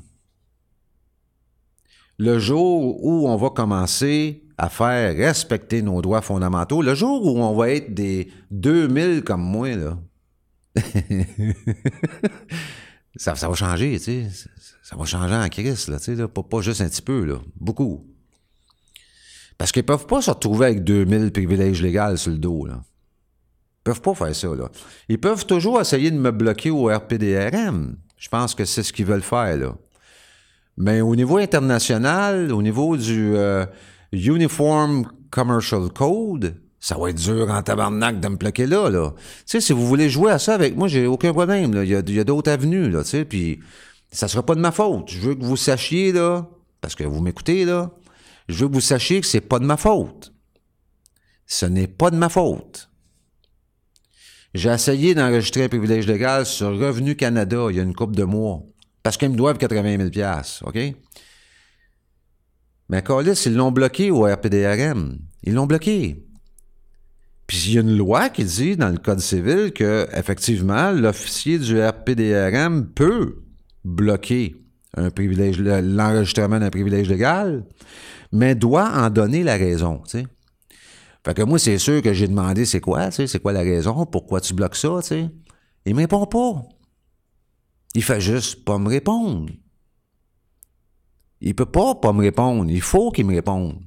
Speaker 1: Le jour où on va commencer à faire respecter nos droits fondamentaux, le jour où on va être des 2000 comme moi, [laughs] ça, va changer, tu sais. Ça va changer en crise, là, tu sais, pas, juste un petit peu, beaucoup. Parce qu'ils ne peuvent pas se retrouver avec 2000 privilèges légaux sur le dos, là. Ils peuvent pas faire ça. Là. Ils peuvent toujours essayer de me bloquer au RPDRM. Je pense que c'est ce qu'ils veulent faire. Là. Mais au niveau international, au niveau du euh, Uniform Commercial Code, ça va être dur en tabarnak de me bloquer là. si vous voulez jouer à ça avec moi, j'ai aucun problème. Il y a, d'autres avenues, là, tu sais, puis ça sera pas de ma faute. Je veux que vous sachiez, là, parce que vous m'écoutez, là, je veux que vous sachiez que c'est pas de ma faute. Ce n'est pas de ma faute. J'ai essayé d'enregistrer un privilège légal sur Revenu Canada il y a une coupe de mois. Parce qu'ils me doivent 80 000 OK? Mais Corliss, ils l'ont bloqué au RPDRM. Ils l'ont bloqué. Puis il y a une loi qui dit dans le Code civil que, effectivement, l'officier du RPDRM peut bloquer un privilège, l'enregistrement d'un privilège légal, mais doit en donner la raison. sais. Fait que moi, c'est sûr que j'ai demandé c'est quoi, c'est quoi la raison, pourquoi tu bloques ça, tu sais. Il me répond pas. Il fait juste pas me répondre. Il peut pas pas me répondre. Il faut qu'il me réponde.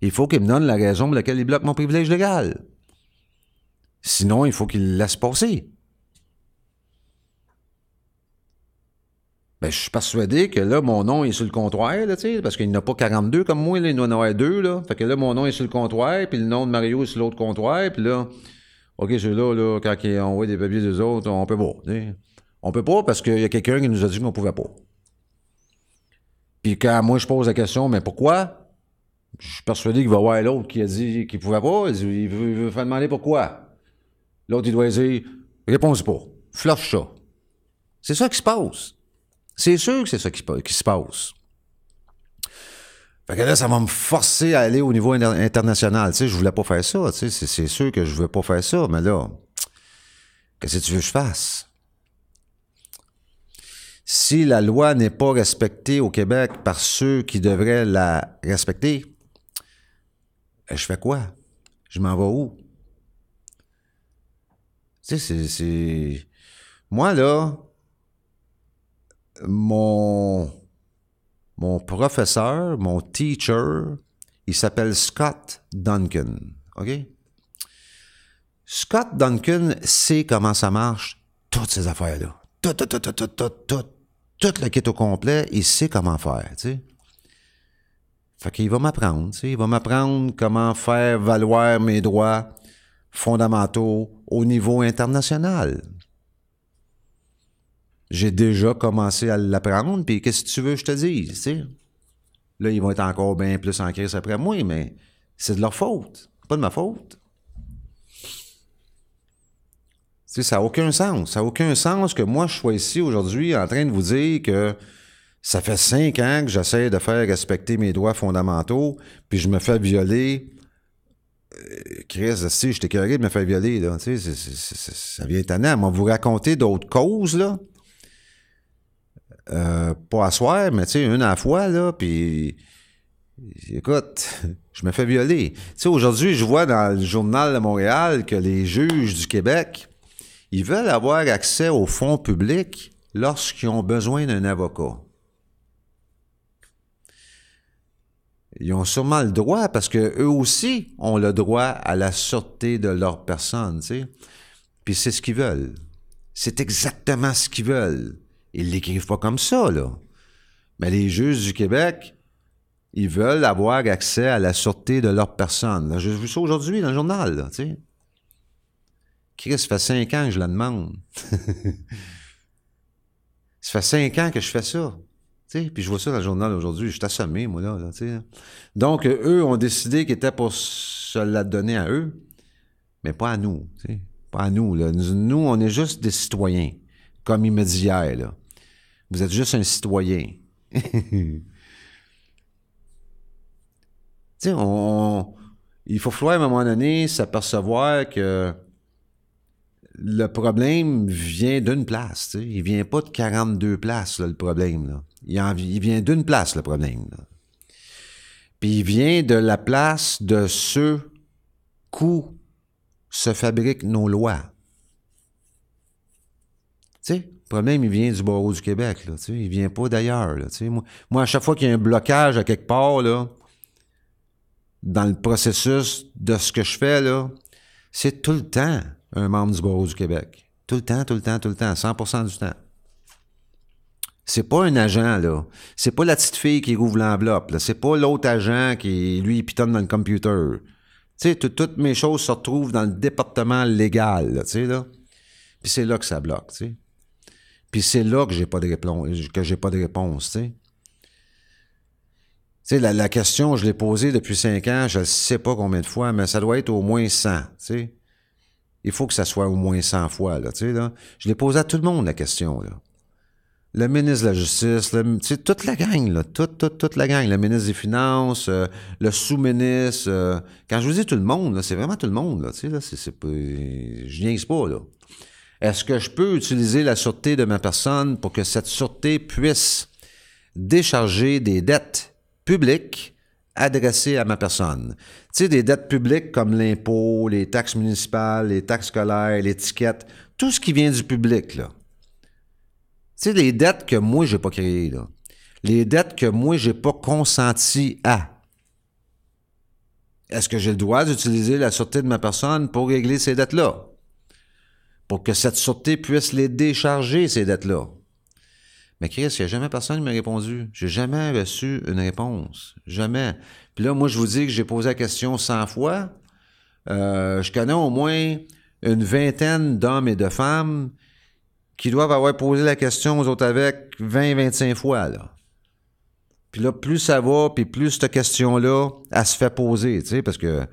Speaker 1: Il faut qu'il me donne la raison pour laquelle il bloque mon privilège légal. Sinon, il faut qu'il laisse passer. Ben, je suis persuadé que là, mon nom est sur le comptoir, parce qu'il n'y en a pas 42 comme moi, il en a deux. Là. Fait que là, mon nom est sur le comptoir, puis le nom de Mario est sur l'autre comptoir, puis là, OK, celui là là, quand on voit des papiers des autres, on peut pas. On On peut pas parce qu'il y a quelqu'un qui nous a dit qu'on pouvait pas. Puis quand moi, je pose la question, mais pourquoi? Je suis persuadé qu'il va voir l'autre qui a dit qu'il pouvait pas. Il, veut, me faire demander pourquoi. L'autre, il doit dire, réponds pas. Flush ça. C'est ça qui se passe. C'est sûr que c'est ça qui, se passe. que là, ça va me forcer à aller au niveau international. Tu sais, je voulais pas faire ça. c'est sûr que je veux pas faire ça, mais là, qu'est-ce que tu veux que je fasse? Si la loi n'est pas respectée au Québec par ceux qui devraient la respecter, euh, je fais quoi? Je m'en vais où? Tu sais, c'est. Moi, là, mon, mon professeur, mon teacher, il s'appelle Scott Duncan. OK? Scott Duncan sait comment ça marche, toutes ces affaires-là. Tout, tout, tout, tout, tout, tout, tout, le kit au complet, il sait comment faire, tu sais. Fait qu'il va m'apprendre, tu sais. Il va m'apprendre comment faire valoir mes droits fondamentaux au niveau international j'ai déjà commencé à l'apprendre, puis qu'est-ce que tu veux que je te dise, tu sais? Là, ils vont être encore bien plus en crise après moi, mais c'est de leur faute, pas de ma faute. Tu sais, ça n'a aucun sens. Ça n'a aucun sens que moi, je sois ici aujourd'hui en train de vous dire que ça fait cinq ans que j'essaie de faire respecter mes droits fondamentaux, puis je me fais violer. Euh, Chris, si j'étais carré de me faire violer, tu sais, ça vient étonnant. Moi, vous raconter d'autres causes, là. Euh, pas à mais tu sais, une à la fois, là, puis écoute, je me fais violer. Tu sais, aujourd'hui, je vois dans le journal de Montréal que les juges du Québec, ils veulent avoir accès aux fonds publics lorsqu'ils ont besoin d'un avocat. Ils ont sûrement le droit parce qu'eux aussi ont le droit à la sûreté de leur personne, tu sais. Puis c'est ce qu'ils veulent. C'est exactement ce qu'ils veulent. Ils l'écrivent pas comme ça, là. Mais les juges du Québec, ils veulent avoir accès à la sûreté de leur personne. j'ai vu ça aujourd'hui dans le journal, là, tu sais. Chris, ça fait cinq ans que je la demande. [laughs] ça fait cinq ans que je fais ça. T'sais, puis je vois ça dans le journal aujourd'hui, je suis assommé, moi, là. Donc, eux ont décidé qu'ils étaient pour se la donner à eux, mais pas à nous. T'sais. Pas à nous, là. Nous, on est juste des citoyens, comme ils me hier, là. Vous êtes juste un citoyen. [laughs] tu sais, il faut falloir à un moment donné s'apercevoir que le problème vient d'une place. Tu sais. Il vient pas de 42 places, le problème. Il, vient d'une place, le problème. Puis il vient de la place de ceux coup se fabriquent nos lois. Tu sais, le problème, il vient du barreau du Québec, là, tu sais, il vient pas d'ailleurs. Là, tu sais. moi, à chaque fois qu'il y a un blocage à quelque part, là, dans le processus de ce que je fais, là, c'est tout le temps un membre du barreau du Québec. Tout le temps, tout le temps, tout le temps, 100 du temps. C'est pas un agent, là. C'est pas la petite fille qui rouvre l'enveloppe, là. C'est pas l'autre agent qui, lui, pitonne dans le computer. Tu toutes mes choses se retrouvent dans le département légal, tu sais, là. Puis c'est là que ça bloque, tu sais. Puis c'est là que j'ai pas de réponse, pas de réponse, tu sais. la, question, je l'ai posée depuis cinq ans, je ne sais pas combien de fois, mais ça doit être au moins 100, tu sais. Il faut que ça soit au moins 100 fois, là, tu sais, Je l'ai posée à tout le monde, la question, là. Le ministre de la Justice, tu toute la gang, là, toute, toute, toute la gang. Le ministre des Finances, euh, le sous-ministre. Euh, quand je vous dis tout le monde, c'est vraiment tout le monde, là, tu sais, là, c'est, je pas, là. Est-ce que je peux utiliser la sûreté de ma personne pour que cette sûreté puisse décharger des dettes publiques adressées à ma personne? Tu sais, des dettes publiques comme l'impôt, les taxes municipales, les taxes scolaires, l'étiquette, tout ce qui vient du public, là. Tu sais, les dettes que moi, n'ai pas créées, là. Les dettes que moi, je n'ai pas consenti à. Est-ce que j'ai le droit d'utiliser la sûreté de ma personne pour régler ces dettes-là? pour que cette sûreté puisse les décharger, ces dettes-là. Mais Chris, il n'y a jamais personne qui m'a répondu. J'ai jamais reçu une réponse. Jamais. Puis là, moi, je vous dis que j'ai posé la question 100 fois. Euh, je connais au moins une vingtaine d'hommes et de femmes qui doivent avoir posé la question aux autres avec 20-25 fois. Puis là, plus ça va, puis plus cette question-là, elle se fait poser, tu sais, parce que,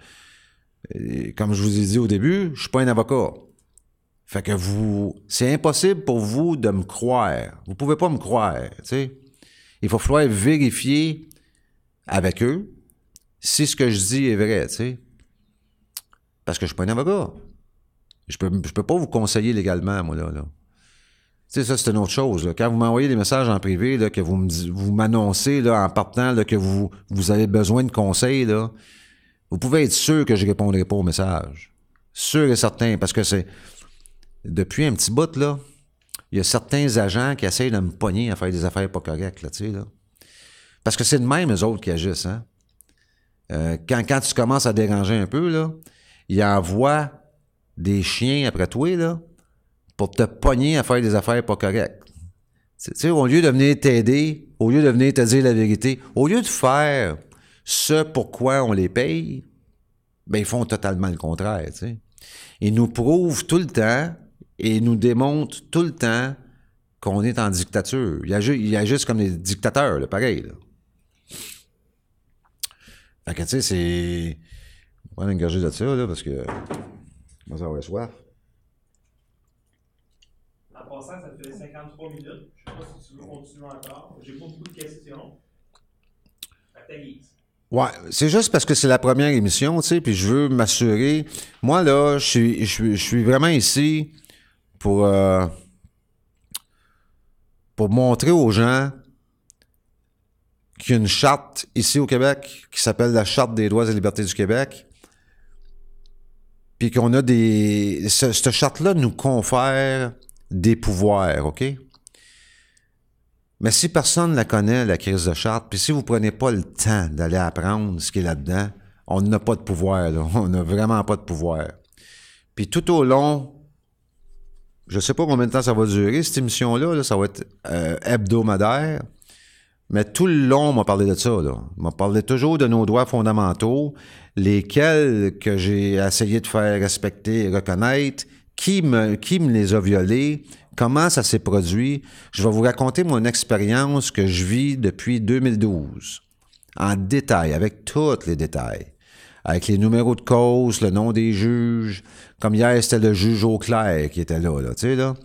Speaker 1: euh, comme je vous ai dit au début, je suis pas un avocat. Fait que vous, c'est impossible pour vous de me croire. Vous pouvez pas me croire, tu Il faut falloir vérifier avec eux si ce que je dis est vrai, tu sais. Parce que je suis pas un avocat. Je peux, je peux pas vous conseiller légalement, moi, là. ça, c'est une autre chose. Là. Quand vous m'envoyez des messages en privé, là, que vous, vous m'annoncez là, en partant là, que vous, vous avez besoin de conseils, là, vous pouvez être sûr que je répondrai pas au message. Sûr et certain, parce que c'est depuis un petit bout, là, il y a certains agents qui essayent de me pogner à faire des affaires pas correctes, là, tu là. Parce que c'est de même, eux autres, qui agissent, hein. euh, quand, quand tu commences à déranger un peu, là, ils envoient des chiens après toi, là, pour te pogner à faire des affaires pas correctes. au lieu de venir t'aider, au lieu de venir te dire la vérité, au lieu de faire ce pourquoi on les paye, ben, ils font totalement le contraire, tu Ils nous prouvent tout le temps et nous démontre tout le temps qu'on est en dictature. Il agit, il comme des dictateurs, pareil. Fait que, tu sais, c'est... On va engager de ça, là, parce que... Moi, ça aurait soif.
Speaker 2: En passant, ça fait 53 minutes. Je ne sais pas si tu veux continuer encore. J'ai pas beaucoup de questions.
Speaker 1: À Ouais, c'est juste parce que c'est la première émission, tu sais, puis je veux m'assurer. Moi, là, je suis, je suis vraiment ici pour, euh, pour montrer aux gens qu'il y a une charte ici au Québec qui s'appelle la Charte des droits et libertés du Québec. Puis qu'on a des. cette charte-là nous confère des pouvoirs, OK? Mais si personne la connaît, la crise de charte, puis si vous ne prenez pas le temps d'aller apprendre ce qui est là-dedans, on n'a pas de pouvoir, [laughs] On n'a vraiment pas de pouvoir. Puis tout au long je sais pas combien de temps ça va durer, cette émission-là. ça va être euh, hebdomadaire. Mais tout le long, on m'a parlé de ça. Là. On m'a parlé toujours de nos droits fondamentaux, lesquels que j'ai essayé de faire respecter et reconnaître, qui me, qui me les a violés, comment ça s'est produit. Je vais vous raconter mon expérience que je vis depuis 2012, en détail, avec tous les détails avec les numéros de cause, le nom des juges. Comme hier, c'était le juge clair qui était là, là tu sais, là.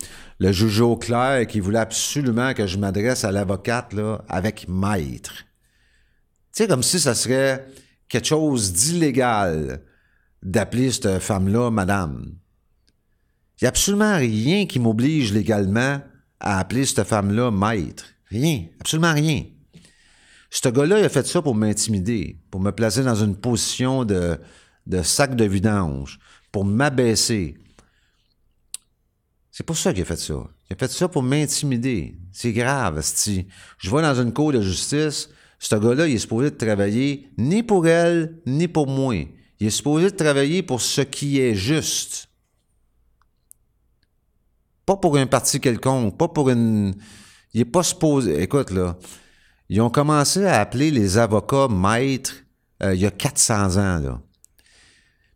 Speaker 1: Le juge clair qui voulait absolument que je m'adresse à l'avocate, là, avec maître. Tu sais, comme si ça serait quelque chose d'illégal d'appeler cette femme-là madame. Il n'y a absolument rien qui m'oblige légalement à appeler cette femme-là maître. Rien. Absolument rien. Ce gars-là, il a fait ça pour m'intimider, pour me placer dans une position de, sac de vidange, pour m'abaisser. C'est pour ça qu'il a fait ça. Il a fait ça pour m'intimider. C'est grave, si Je vais dans une cour de justice, ce gars-là, il est supposé de travailler ni pour elle, ni pour moi. Il est supposé de travailler pour ce qui est juste. Pas pour un parti quelconque, pas pour une. Il n'est pas supposé. Écoute, là, ils ont commencé à appeler les avocats maîtres euh, il y a 400 ans.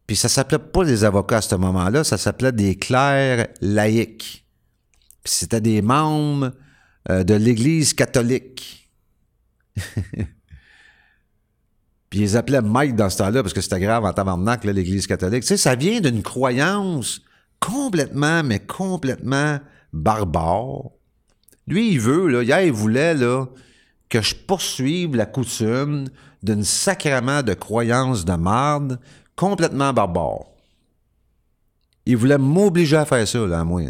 Speaker 1: Puis ça s'appelait pas des avocats à ce moment-là, ça s'appelait des clercs laïcs. Puis c'était des membres euh, de l'Église catholique. [laughs] Puis ils appelaient Mike dans ce temps-là parce que c'était grave en tabarnak, l'Église catholique. Tu sais, ça vient d'une croyance complètement, mais complètement barbare. Lui, il veut, là, il voulait, là, que je poursuive la coutume d'un sacrement de croyance de marde complètement barbare. Il voulait m'obliger à faire ça, là, à moi.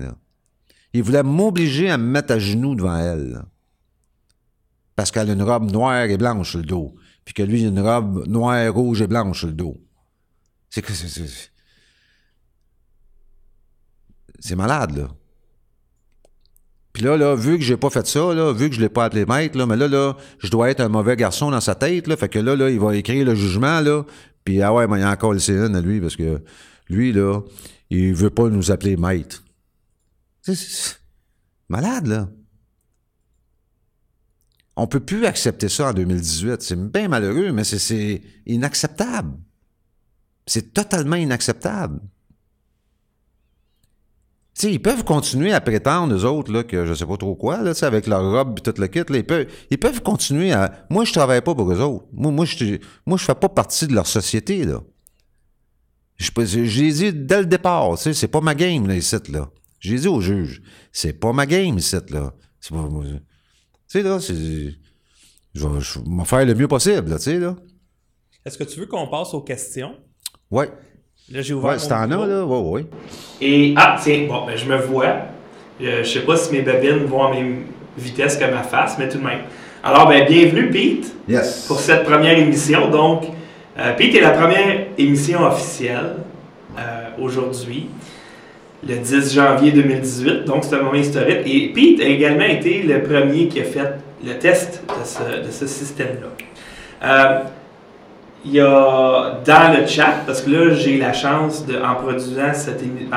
Speaker 1: Il voulait m'obliger à me mettre à genoux devant elle. Parce qu'elle a une robe noire et blanche sur le dos. Puis que lui, il a une robe noire, rouge et blanche sur le dos. C'est que c'est. C'est malade, là. Puis là, là, vu que j'ai pas fait ça, là, vu que je l'ai pas appelé maître, là, mais là, là, je dois être un mauvais garçon dans sa tête, là, fait que là, là, il va écrire le jugement, là, puis ah ouais, mais il y a encore le CN à lui, parce que lui, là, il veut pas nous appeler maître. C'est malade, là. On peut plus accepter ça en 2018. C'est bien malheureux, mais c'est inacceptable. C'est totalement inacceptable ils peuvent continuer à prétendre, eux autres, là, que je sais pas trop quoi, avec leur robe et tout le kit. Là, ils, peuvent, continuer à. Moi, je travaille pas pour eux autres. Moi, je moi, fais pas partie de leur société. Là. Je, dit dès le départ, c'est pas ma game, les ici, là. J'ai dit au juge, c'est pas ma game, ici, là. C'est Tu sais, là, Je vais, m'en faire le mieux possible, Est-ce
Speaker 2: que tu veux qu'on passe aux questions?
Speaker 1: Oui. Là, j'ai ouvert. Ouais, c'est en là. Ouais, ouais.
Speaker 2: Et, ah, tiens, bon, ben, je me vois. Je euh, je sais pas si mes babines vont à la même vitesse que ma face, mais tout de même. Alors, ben, bienvenue, Pete. Pour cette première émission. Donc, euh, Pete est la première émission officielle euh, aujourd'hui, le 10 janvier 2018. Donc, c'est un moment historique. Et Pete a également été le premier qui a fait le test de ce, de ce système-là il y a dans le chat, parce que là, j'ai la chance de, en produisant cette ben,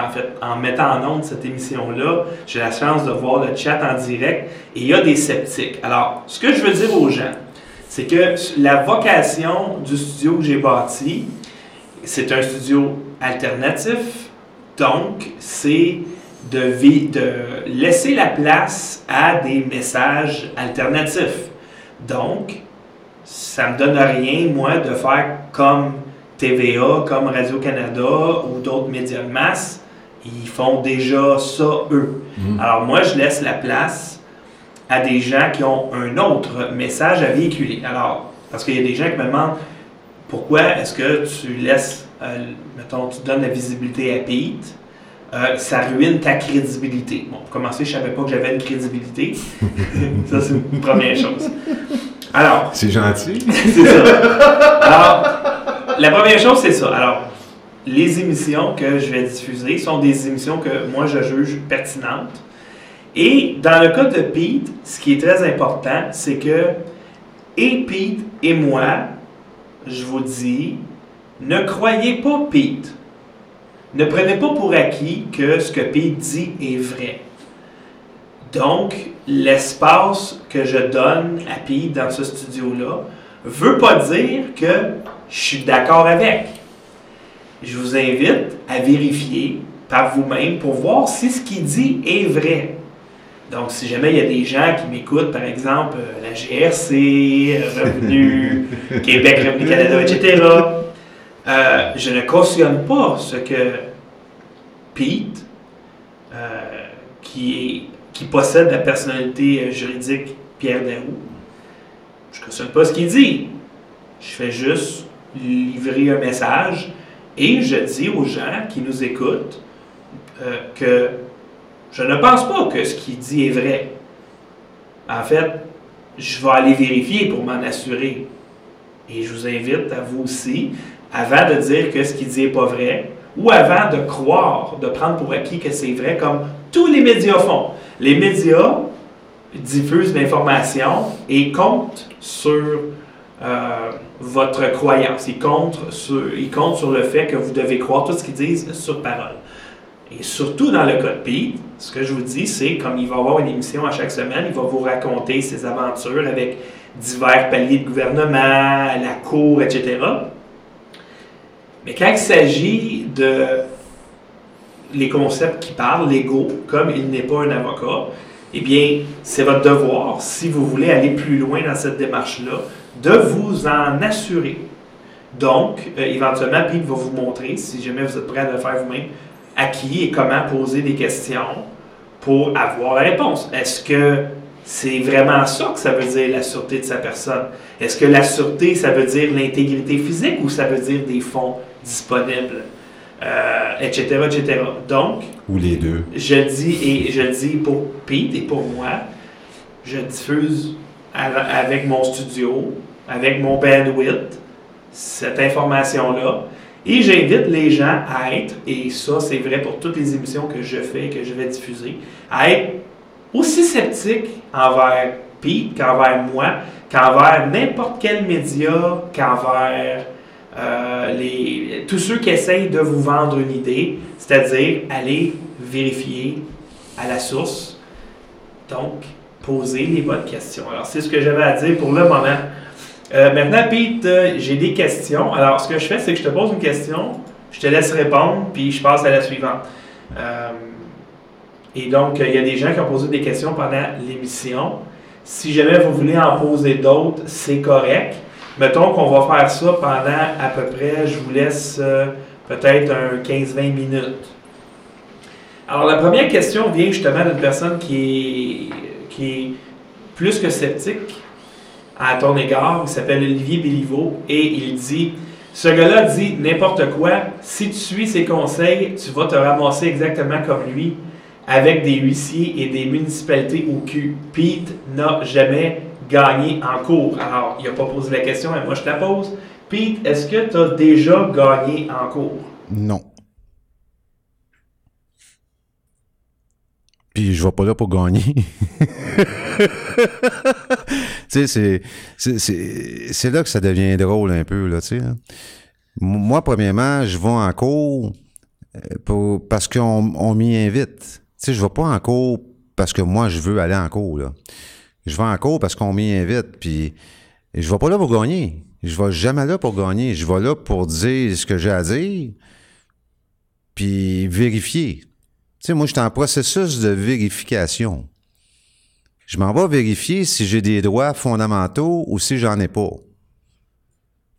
Speaker 2: en mettant en onde cette émission-là, j'ai la chance de voir le chat en direct et il y a des sceptiques. Alors, ce que je veux dire aux gens, c'est que la vocation du studio que j'ai bâti, c'est un studio alternatif, donc c'est de, de laisser la place à des messages alternatifs. Donc, ça me donne rien, moi, de faire comme TVA, comme Radio-Canada ou d'autres médias de masse. Ils font déjà ça, eux. Mhm. Alors moi, je laisse la place à des gens qui ont un autre message à véhiculer. Alors, parce qu'il y a des gens qui me demandent pourquoi est-ce que tu laisses, euh, mettons, tu donnes la visibilité à Pete, euh, ça ruine ta crédibilité. Bon, pour commencer, je ne savais pas que j'avais une crédibilité. [laughs] ça, c'est une première chose. Alors. C'est gentil. [laughs] c'est ça. Alors, la première chose, c'est ça. Alors, les émissions que je vais diffuser sont des émissions que moi je juge pertinentes. Et dans le cas de Pete, ce qui est très important, c'est que et Pete et moi, je vous dis, ne croyez pas Pete. Ne prenez pas pour acquis que ce que Pete dit est vrai. Donc, l'espace que je donne à Pete dans ce studio-là ne veut pas dire que je suis d'accord avec. Je vous invite à vérifier par vous-même pour voir si ce qu'il dit est vrai. Donc, si jamais il y a des gens qui m'écoutent, par exemple, euh, la GRC, euh, Revenu, [laughs] Québec, Revenu Canada, etc., euh, je ne cautionne pas ce que Pete, qui est qui possède la personnalité euh, juridique Pierre Leroux. Je ne consomme pas ce qu'il dit. Je fais juste livrer un message et je dis aux gens qui nous écoutent euh, que je ne pense pas que ce qu'il dit est vrai. En fait, je vais aller vérifier pour m'en assurer. Et je vous invite à vous aussi, avant de dire que ce qu'il dit n'est pas vrai, ou avant de croire, de prendre pour acquis que c'est vrai, comme tous les médias font. Les médias diffusent l'information et comptent sur euh, votre croyance. Ils comptent, sur, le fait que vous devez croire tout ce qu'ils disent sur parole. Et surtout dans le cas de ce que je vous dis, c'est comme il va avoir une émission à chaque semaine, il va vous raconter ses aventures avec divers paliers de gouvernement, la cour, etc. Mais quand il s'agit de les concepts qui parlent, l'ego, comme il n'est pas un avocat, eh bien, c'est votre devoir, si vous voulez aller plus loin dans cette démarche-là, de vous en assurer. Donc, euh, éventuellement, PIB va vous montrer, si jamais vous êtes prêt à le faire vous-même, à qui et comment poser des questions pour avoir la réponse. Est-ce que c'est vraiment ça que ça veut dire la sûreté de sa personne? Est-ce que la sûreté, ça veut dire l'intégrité physique ou ça veut dire des fonds disponibles? Euh, etc., Donc, ou les Je dis et je dis pour Pete et pour moi, je diffuse avec mon studio, avec mon bandwidth, cette information-là. Et j'invite les gens à être, et ça c'est vrai pour toutes les émissions que je fais, que je vais diffuser, à être aussi sceptique envers Pete qu'envers moi, qu'envers n'importe quel média, qu'envers euh, tous ceux qui essayent de vous vendre une idée, c'est-à-dire aller vérifier à la source. Donc, poser les bonnes questions. Alors, c'est ce que j'avais à dire pour le moment. Euh, maintenant, Pete, j'ai des questions. Alors, ce que je fais, c'est que je te pose une question, je te laisse répondre, puis je passe à la suivante. Euh, et donc, il y a des gens qui ont posé des questions pendant l'émission. Si jamais vous voulez en poser d'autres, c'est correct. Mettons qu'on va faire ça pendant à peu près, je vous laisse euh, peut-être un 15-20 minutes. Alors la première question vient justement d'une personne qui est, qui est plus que sceptique à ton égard. Il s'appelle Olivier Béliveau et il dit Ce gars-là dit n'importe quoi. Si tu suis ses conseils, tu vas te ramasser exactement comme lui avec des huissiers et des municipalités au cul. Pete n'a jamais gagner en cours? Alors, il n'a pas posé la question, mais moi je te la pose. Pete, est-ce que tu as déjà gagné en cours?
Speaker 1: Non. Puis je vais pas là pour gagner. [laughs] tu c'est là que ça devient drôle un peu, là, tu Moi, premièrement, je vais en cours euh, parce qu'on m'y invite. Tu sais, je vais pas en cours parce que moi, je veux aller en cours, là. Je vais en cours parce qu'on m'y invite. Puis je vais pas là pour gagner. Je vais jamais là pour gagner. Je vais là pour dire ce que j'ai à dire, puis vérifier. Tu sais, moi, je suis en processus de vérification. Je m'en vais vérifier si j'ai des droits fondamentaux ou si j'en ai pas.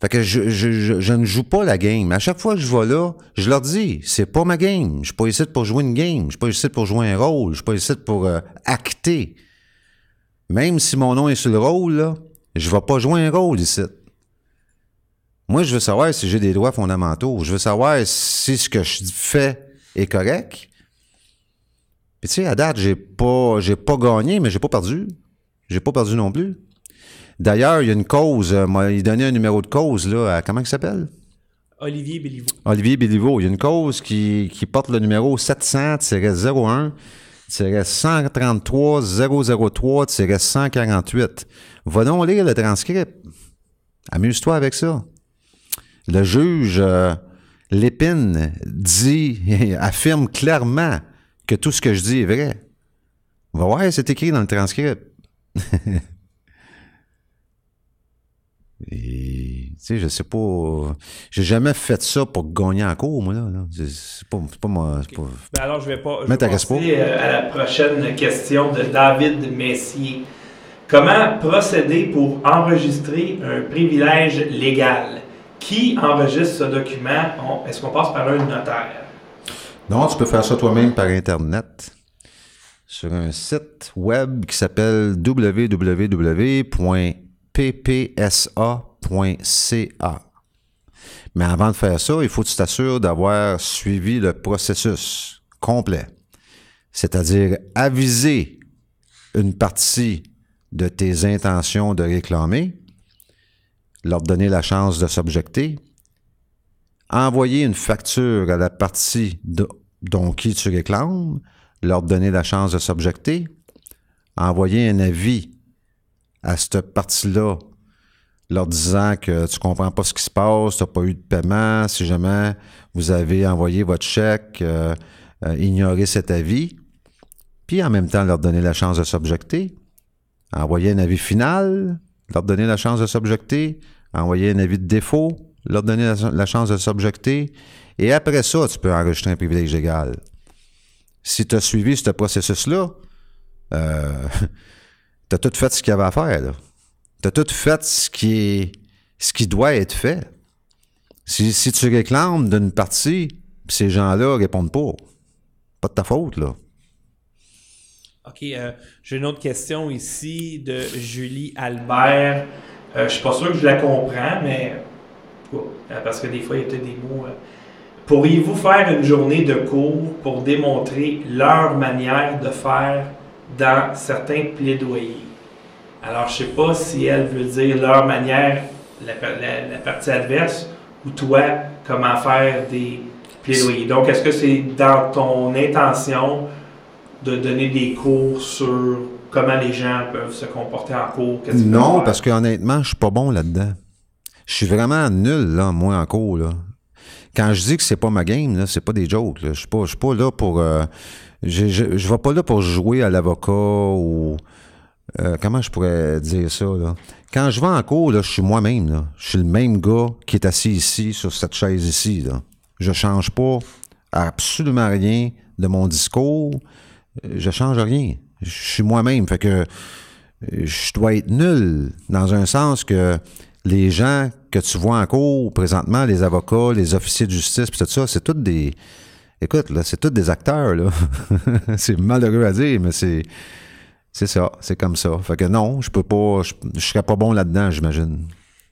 Speaker 1: Fait que je, ne joue pas la game. À chaque fois que je vais là, je leur dis, c'est pas ma game. Je suis pas ici pour jouer une game. Je suis pas ici pour jouer un rôle. Je suis pas ici pour euh, acter. Même si mon nom est sur le rôle, je ne vais pas jouer un rôle ici. Moi, je veux savoir si j'ai des droits fondamentaux. Je veux savoir si ce que je fais est correct. Puis tu sais, à date, j'ai pas, j'ai pas gagné, mais j'ai pas perdu. J'ai pas perdu non plus. D'ailleurs, il y a une cause. Euh, il donnait un numéro de cause là, à comment il s'appelle?
Speaker 2: Olivier Béliveau.
Speaker 1: Olivier Béliveau. Il y a une cause qui, qui porte le numéro 700-01 133 003 148. Va donc lire le transcript. Amuse-toi avec ça. Le juge euh, Lépine dit, [laughs] affirme clairement que tout ce que je dis est vrai. va voir, c'est écrit dans le transcript. [laughs] Et, je sais J'ai jamais fait ça pour gagner en cours, moi, là. pas, moi. Ben alors, je vais pas. Euh, à
Speaker 2: la prochaine question de David Messier. Comment procéder pour enregistrer un privilège légal? Qui enregistre ce document? Est-ce qu'on passe par un notaire?
Speaker 1: Non, tu peux faire ça toi-même par Internet sur un site web qui s'appelle www ppsa.ca. Mais avant de faire ça, il faut que tu t'assures d'avoir suivi le processus complet, c'est-à-dire aviser une partie de tes intentions de réclamer, leur donner la chance de s'objecter, envoyer une facture à la partie dont tu réclames, leur donner la chance de s'objecter, envoyer un avis à cette partie-là, leur disant que tu comprends pas ce qui se passe, tu n'as pas eu de paiement, si jamais vous avez envoyé votre chèque, euh, euh, ignoré cet avis, puis en même temps leur donner la chance de s'objecter, envoyer un avis final, leur donner la chance de s'objecter, envoyer un avis de défaut, leur donner la, chance de s'objecter, et après ça, tu peux enregistrer un privilège égal. Si tu as suivi ce processus-là, euh, [laughs] t'as tout fait ce qu'il y avait à faire, là. T'as tout fait ce qui ce qui doit être fait. Si, tu réclames d'une partie, ces gens-là répondent pas. Pas de ta faute, là.
Speaker 2: OK. Euh, j'ai une autre question ici de Julie Albert. Euh, je suis pas sûr que je la comprends, mais euh, parce que des fois, il y a des mots. Pourriez-vous faire une journée de cours pour démontrer leur manière de faire dans certains plaidoyers. Alors, je ne sais pas si elle veut dire leur manière, la, partie adverse, ou toi, comment faire des plaidoyers. Donc, est-ce que c'est dans ton intention de donner des cours sur comment les gens peuvent se comporter en cours? Non, parce
Speaker 1: que honnêtement, je suis pas bon là-dedans. Je suis vraiment nul, là, moi, en cours. Là. Quand je dis que c'est pas ma game, là, c'est pas des jokes. Je suis pas, là pour. Euh, je ne vais pas là pour jouer à l'avocat ou. Euh, comment je pourrais dire ça? Là? Quand je vais en cours, là, je suis moi-même. Je suis le même gars qui est assis ici, sur cette chaise ici. Là. Je change pas absolument rien de mon discours. Je ne change rien. Je suis moi-même. Fait que je dois être nul dans un sens que les gens que tu vois en cours présentement, les avocats, les officiers de justice, puis tout ça, c'est toutes des Écoute, là, c'est tous des acteurs, là. [laughs] c'est malheureux à dire, mais c'est. C'est ça, c'est comme ça. Fait que non, je peux pas. Je, serais pas bon là-dedans, j'imagine.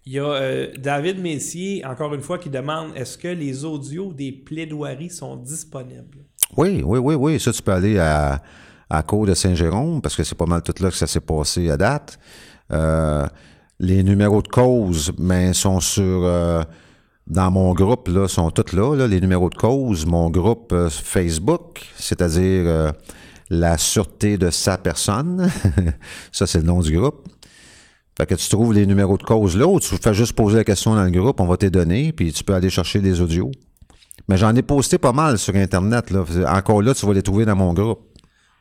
Speaker 2: Il y a euh, David Messier, encore une fois, qui demande est-ce que les audios des plaidoiries sont disponibles?
Speaker 1: Oui, oui, oui, oui. Ça, tu peux aller à, à Cour de Saint-Jérôme, parce que c'est pas mal tout là que ça s'est passé à date. Euh, les numéros de cause, mais ben, sont sur. Euh, dans mon groupe, là, sont toutes là, les numéros de cause, mon groupe euh, Facebook, c'est-à-dire euh, la sûreté de sa personne. [laughs] ça, c'est le nom du groupe. Fait que tu trouves les numéros de cause là ou tu fais juste poser la question dans le groupe, on va te donner, puis tu peux aller chercher des audios. Mais j'en ai posté pas mal sur Internet. Là. Encore là, tu vas les trouver dans mon groupe.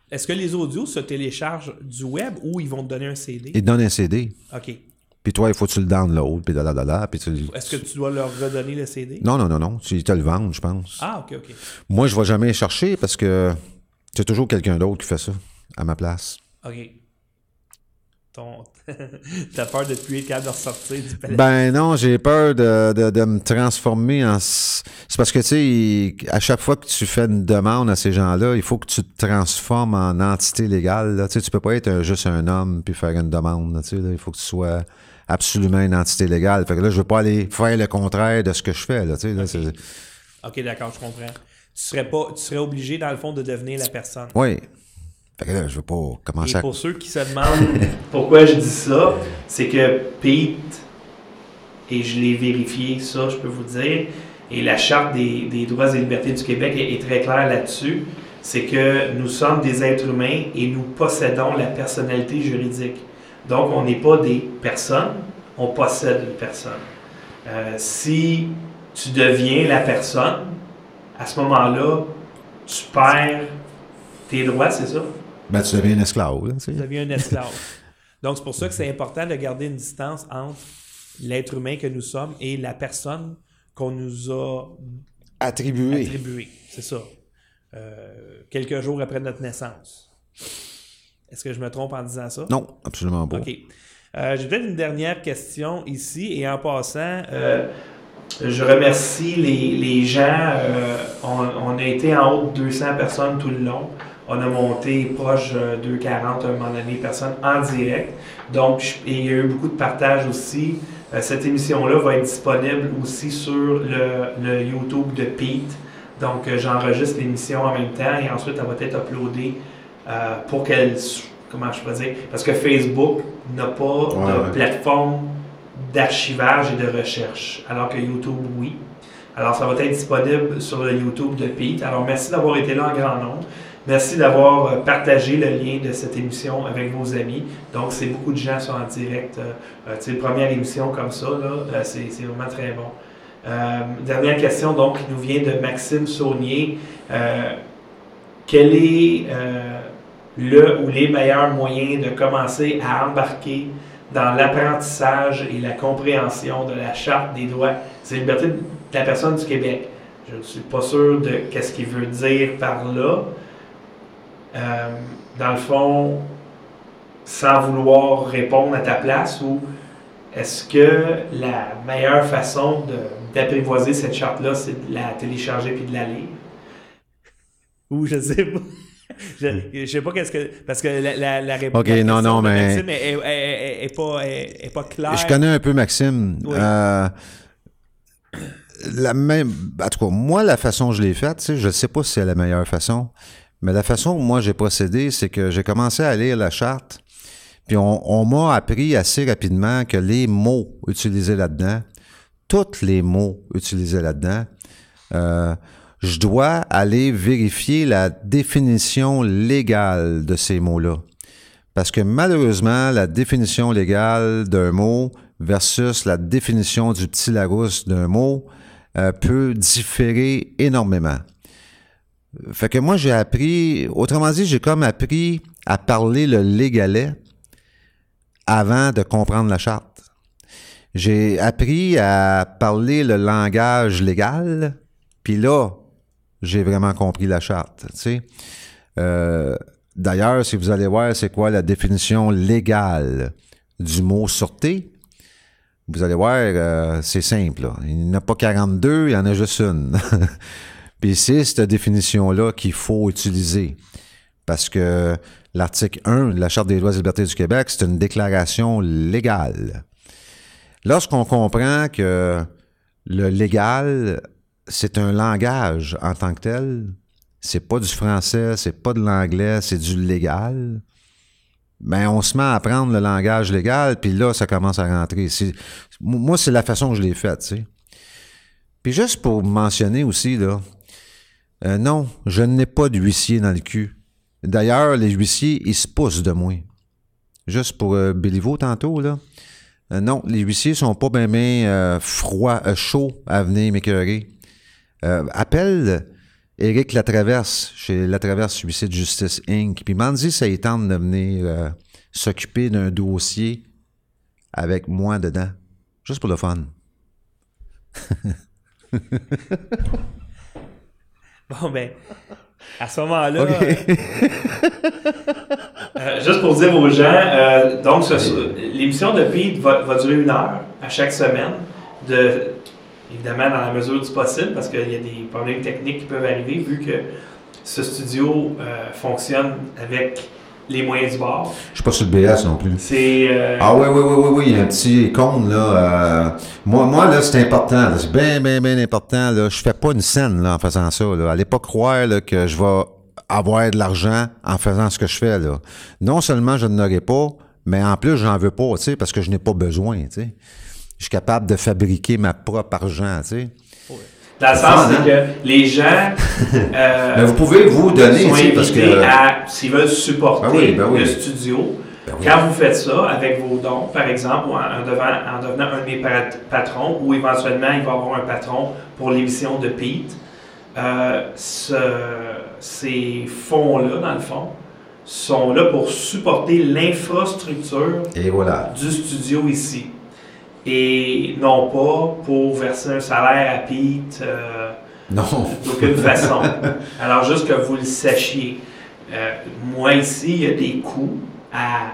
Speaker 2: Est-ce que les audios se téléchargent du web ou ils vont te donner un CD? Ils te donnent un
Speaker 1: CD. OK. Puis toi, il faut que tu le download, puis là, Puis tu... Est-ce que
Speaker 2: tu dois leur redonner le CD? Non,
Speaker 1: non, non, non. Ils te le vendent, je pense. Ah, OK, OK. Moi, je ne vais jamais chercher parce que c'est toujours quelqu'un d'autre qui fait ça à ma place.
Speaker 2: OK. Ton... [laughs] T'as peur de tuer être capable de ressortir du palais? Ben
Speaker 1: non, j'ai peur de, de, de, me transformer en. C'est parce que, tu sais, à chaque fois que tu fais une demande à ces gens-là, il faut que tu te transformes en entité légale. Tu sais, tu peux pas être juste un homme puis faire une demande. tu sais, il faut que tu sois absolument une entité légale. Fait que là, je veux pas aller faire le contraire de ce que je fais. Là, là,
Speaker 2: OK, d'accord, je comprends. Tu serais pas, tu serais obligé, dans le fond, de devenir la personne.
Speaker 1: Oui. Fait que là, je veux pas commencer Et Pour ceux qui se [laughs] demandent pourquoi je dis ça,
Speaker 2: c'est que Pete, et je l'ai vérifié, ça, je peux vous dire, et la Charte des, droits et libertés du Québec est très claire là-dessus, c'est que nous sommes des êtres humains et nous possédons la personnalité juridique. Donc, on n'est pas des personnes, on possède une personne. Euh, si tu deviens la personne, à ce moment-là, tu perds tes droits, c'est ça?
Speaker 1: Ben, tu deviens un esclave. tu deviens
Speaker 2: un esclave. Donc, c'est pour ça que c'est important de garder une distance entre l'être humain que nous sommes et la personne qu'on nous a attribuée. c'est ça. Euh, quelques jours après notre naissance. Est-ce que je me trompe en disant ça? Non, absolument pas. OK. Euh, j'ai peut-être une dernière question ici. Et en passant, euh, euh, je remercie les, gens. on, a été en haut de 200 personnes tout le long. On a monté proche de 40 à un moment donné personnes en direct. Donc, il y a eu beaucoup de partage aussi. cette émission-là va être disponible aussi sur le, le YouTube de Pete. Donc, j'enregistre l'émission en même temps et ensuite, elle va être uploadée euh, pour qu'elle. Comment je peux dire Parce que Facebook n'a pas de plateforme d'archivage et de recherche, alors que YouTube, oui. Alors, ça va être disponible sur le YouTube de Pete. Alors, merci d'avoir été là en grand nombre. Merci d'avoir euh, partagé le lien de cette émission avec vos amis. Donc, c'est beaucoup de gens sont en direct. c'est euh, tu première émission comme ça, là, c'est, vraiment très bon. dernière question, donc, qui nous vient de Maxime Saunier. Quelle est le ou les meilleurs moyens de commencer à embarquer dans l'apprentissage et la compréhension de la Charte des droits et libertés de la personne du Québec. Je ne suis pas sûr de qu'est-ce qu'il veut dire par là. Euh, dans le fond, sans vouloir répondre à ta place ou est-ce que la meilleure façon d'apprivoiser cette charte-là, c'est de la télécharger puis de la lire? Ou je sais pas je, ne sais pas qu'est-ce que. Parce que la, réponse de mais... Maxime est, pas, claire. Je connais un peu
Speaker 1: Maxime. Euh, la même. En tout cas, moi, la façon que je l'ai faite, je ne sais pas si c'est la meilleure façon, mais la façon dont moi j'ai procédé, c'est que j'ai commencé à lire la charte, puis on, m'a appris assez rapidement que les mots utilisés là-dedans, tous les mots utilisés là-dedans, euh, je dois aller vérifier la définition légale de ces mots-là. Parce que malheureusement, la définition légale d'un mot versus la définition du petit Larousse d'un mot euh, peut différer énormément. Fait que moi, j'ai appris, autrement dit, j'ai comme appris à parler le légalais avant de comprendre la charte. J'ai appris à parler le langage légal, puis là, j'ai vraiment compris la charte. Tu sais. Euh, d'ailleurs, si vous allez voir c'est quoi la définition légale du mot sûreté, vous allez voir, euh, c'est simple. Il n'y en a pas 42, il y en a juste une. [laughs] Puis c'est cette définition-là qu'il faut utiliser. Parce que l'article 1 de la Charte des droits et libertés du Québec, c'est une déclaration légale. Lorsqu'on comprend que le légal c'est un langage en tant que tel. C'est pas du français, c'est pas de l'anglais, c'est du légal. Ben, on se met à apprendre le langage légal, puis là, ça commence à rentrer. Moi, c'est la façon que je l'ai faite, tu Puis juste pour mentionner aussi, là, euh, non, je n'ai pas d'huissier dans le cul. D'ailleurs, les huissiers, ils se poussent de moi. Juste pour euh, tantôt, là. Euh, non, les huissiers sont pas bien ben, froids, chauds à venir m'écœurer. Euh, appelle Éric Latraverse chez Latraverse Suicide Justice Inc. Puis Mandy ça y tente de venir euh, s'occuper d'un dossier avec moi dedans. Juste pour le fun. [laughs]
Speaker 2: bon, ben, à ce moment-là. Euh, [laughs] juste pour dire aux gens, donc, l'émission de Pete va, durer une heure à chaque semaine, de évidemment dans la mesure du possible, parce qu'il y a des problèmes techniques qui peuvent arriver, vu que ce studio euh, fonctionne avec les moyens du bord.
Speaker 1: Je suis pas sur le BS non plus. Euh, ah oui, oui, oui, oui, oui, il y a un petit con là. Euh, moi, moi, là, c'est important. C'est bien, bien, bien important. Là. Je fais pas une scène là, en faisant ça. Là. Allez pas croire que je vais avoir de l'argent en faisant ce que je fais. Là. Non seulement je ne l'aurai pas, mais en plus, j'en veux pas, tu parce que je n'ai pas besoin, tu sais je suis capable de fabriquer ma propre argent, tu sais. Oui.
Speaker 2: Dans le sens, c'est hein? que les gens. Mais [laughs] euh, ben, vous pouvez vous donner, sont parce s'ils veulent supporter ben ben le studio, Quand vous faites ça avec vos dons, par exemple, en, en devenant un de mes patrons, ou éventuellement il va y avoir un patron pour l'émission de Pete, euh, ce, ces fonds-là, dans le fond, sont là pour supporter l'infrastructure Et voilà. du studio ici et non pas pour verser un salaire à Pete euh, d'aucune façon. Alors, juste que vous le sachiez. Euh, moi, ici, il y a des coûts à,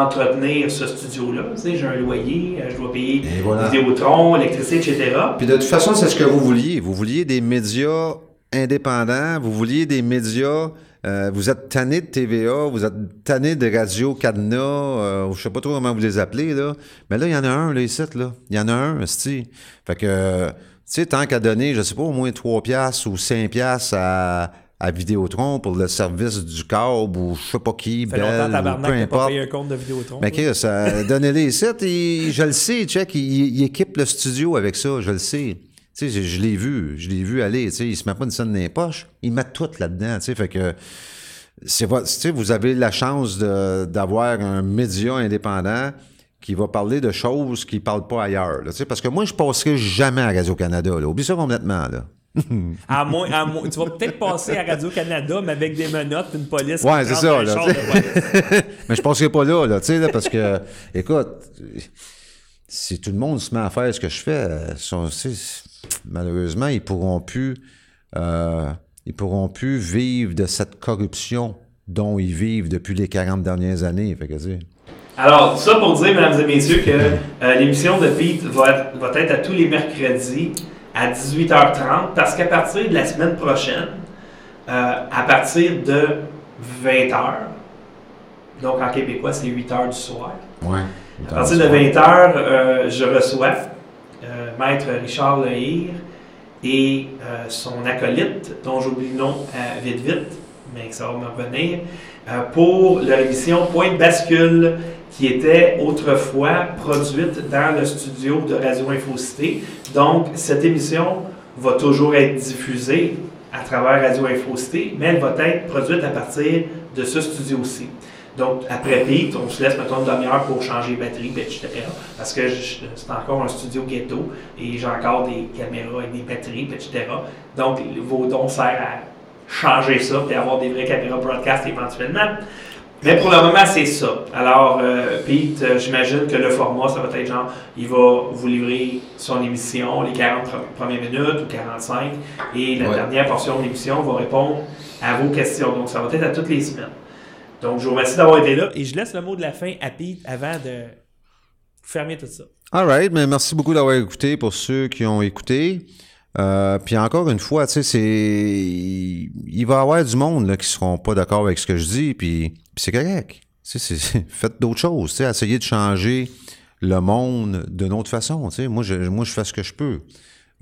Speaker 2: entretenir ce studio-là. Tu sais, j'ai un loyer, euh, je dois payer voilà. Vidéotron, électricité, etc. Puis de toute façon, c'est ce que vous vouliez.
Speaker 1: Vous vouliez des médias indépendants, vous vouliez des médias euh, vous êtes tanné de TVA, vous êtes tanné de Radio Cadena, euh, je sais pas trop comment vous les appelez, là. Mais là, il y en a un, les sites, là. Il y en a un, sti. Fait que, tu sais, tant qu'à donner, je sais pas, au moins 3 piastres ou 5 piastres à, à Vidéotron pour le service du câble ou je sais pas qui, Bell, peu importe. Pas un compte de Vidéotron. Mais ça, euh, donnez les sites. je le sais, check, il équipe le studio avec ça, je le sais. Tu sais, je, l'ai vu, je l'ai vu aller, tu sais, il se met pas une scène dans les poches, il met tout là-dedans, tu sais, fait que vous avez la chance d'avoir un média indépendant qui va parler de choses qu'il ne parlent pas ailleurs, tu sais, parce que moi, je passerai jamais à Radio-Canada, là, oublie ça complètement, là. [laughs]
Speaker 2: à moins, tu vas peut-être passer à Radio-Canada, mais avec des menottes une police. Ouais, c'est ça. Là,
Speaker 1: [laughs] mais je passerai pas là, là, tu sais, là, parce que, écoute, si tout le monde se met à faire ce que je fais, euh, malheureusement, ils pourront plus, euh, ils pourront plus vivre de cette corruption dont ils vivent depuis les 40 dernières années. Fait que,
Speaker 2: alors, ça pour dire, mesdames et messieurs, que euh, l'émission de Pete va, être à tous les mercredis à 18h30, parce qu'à partir de la semaine prochaine, euh, à partir de 20h, donc en québécois, c'est 8h du soir. à partir de 20h, je reçois euh, maître Richard Lehir et euh, son acolyte, dont j'oublie le nom euh, vite vite, mais ça va me revenir, pour leur émission Point bascule qui était autrefois produite dans le studio de Radio Infocité. Donc, cette émission va toujours être diffusée à travers Radio Infocité, mais elle va être produite à partir de ce studio-ci. Donc, après Pete, on se laisse, mettons, une demi-heure pour changer batterie, etc. Parce que c'est encore un studio ghetto et j'ai encore des caméras et des batteries, etc. Donc, vos dons servent à changer ça et avoir des vraies caméras broadcast éventuellement. Mais pour le moment, c'est ça. Alors, euh, Pete, euh, j'imagine que le format, ça va être genre, il va vous livrer son émission, les 40 premières minutes ou 45, et la dernière portion de l'émission va répondre à vos questions. Donc, ça va être à toutes les semaines. Donc, je vous remercie d'avoir été là et je laisse le mot de la fin à Pete avant de fermer tout ça.
Speaker 1: All right, mais merci beaucoup d'avoir écouté pour ceux qui ont écouté. Euh, puis encore une fois, tu sais, il va y avoir du monde qui qui seront pas d'accord avec ce que je dis, puis, c'est correct. [laughs] faites d'autres choses, tu sais, essayez de changer le monde d'une autre façon. Tu sais, moi, je, moi, je fais ce que je peux.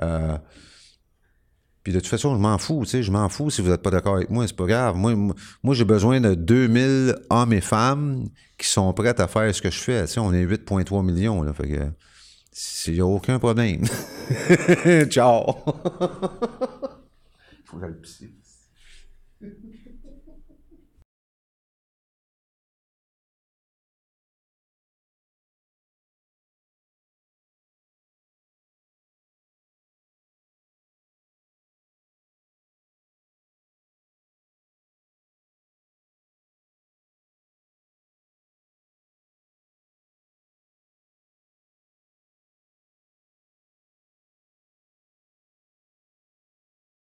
Speaker 1: Euh, puis de toute façon, je m'en fous, tu sais, je m'en fous si vous n'êtes pas d'accord avec moi, c'est pas grave. Moi, j'ai besoin de 2000 hommes et femmes qui sont prêts à faire ce que je fais. Tu sais, on est 8,3 millions, là, fait que il n'y a aucun problème. [laughs] Ciao! Faut que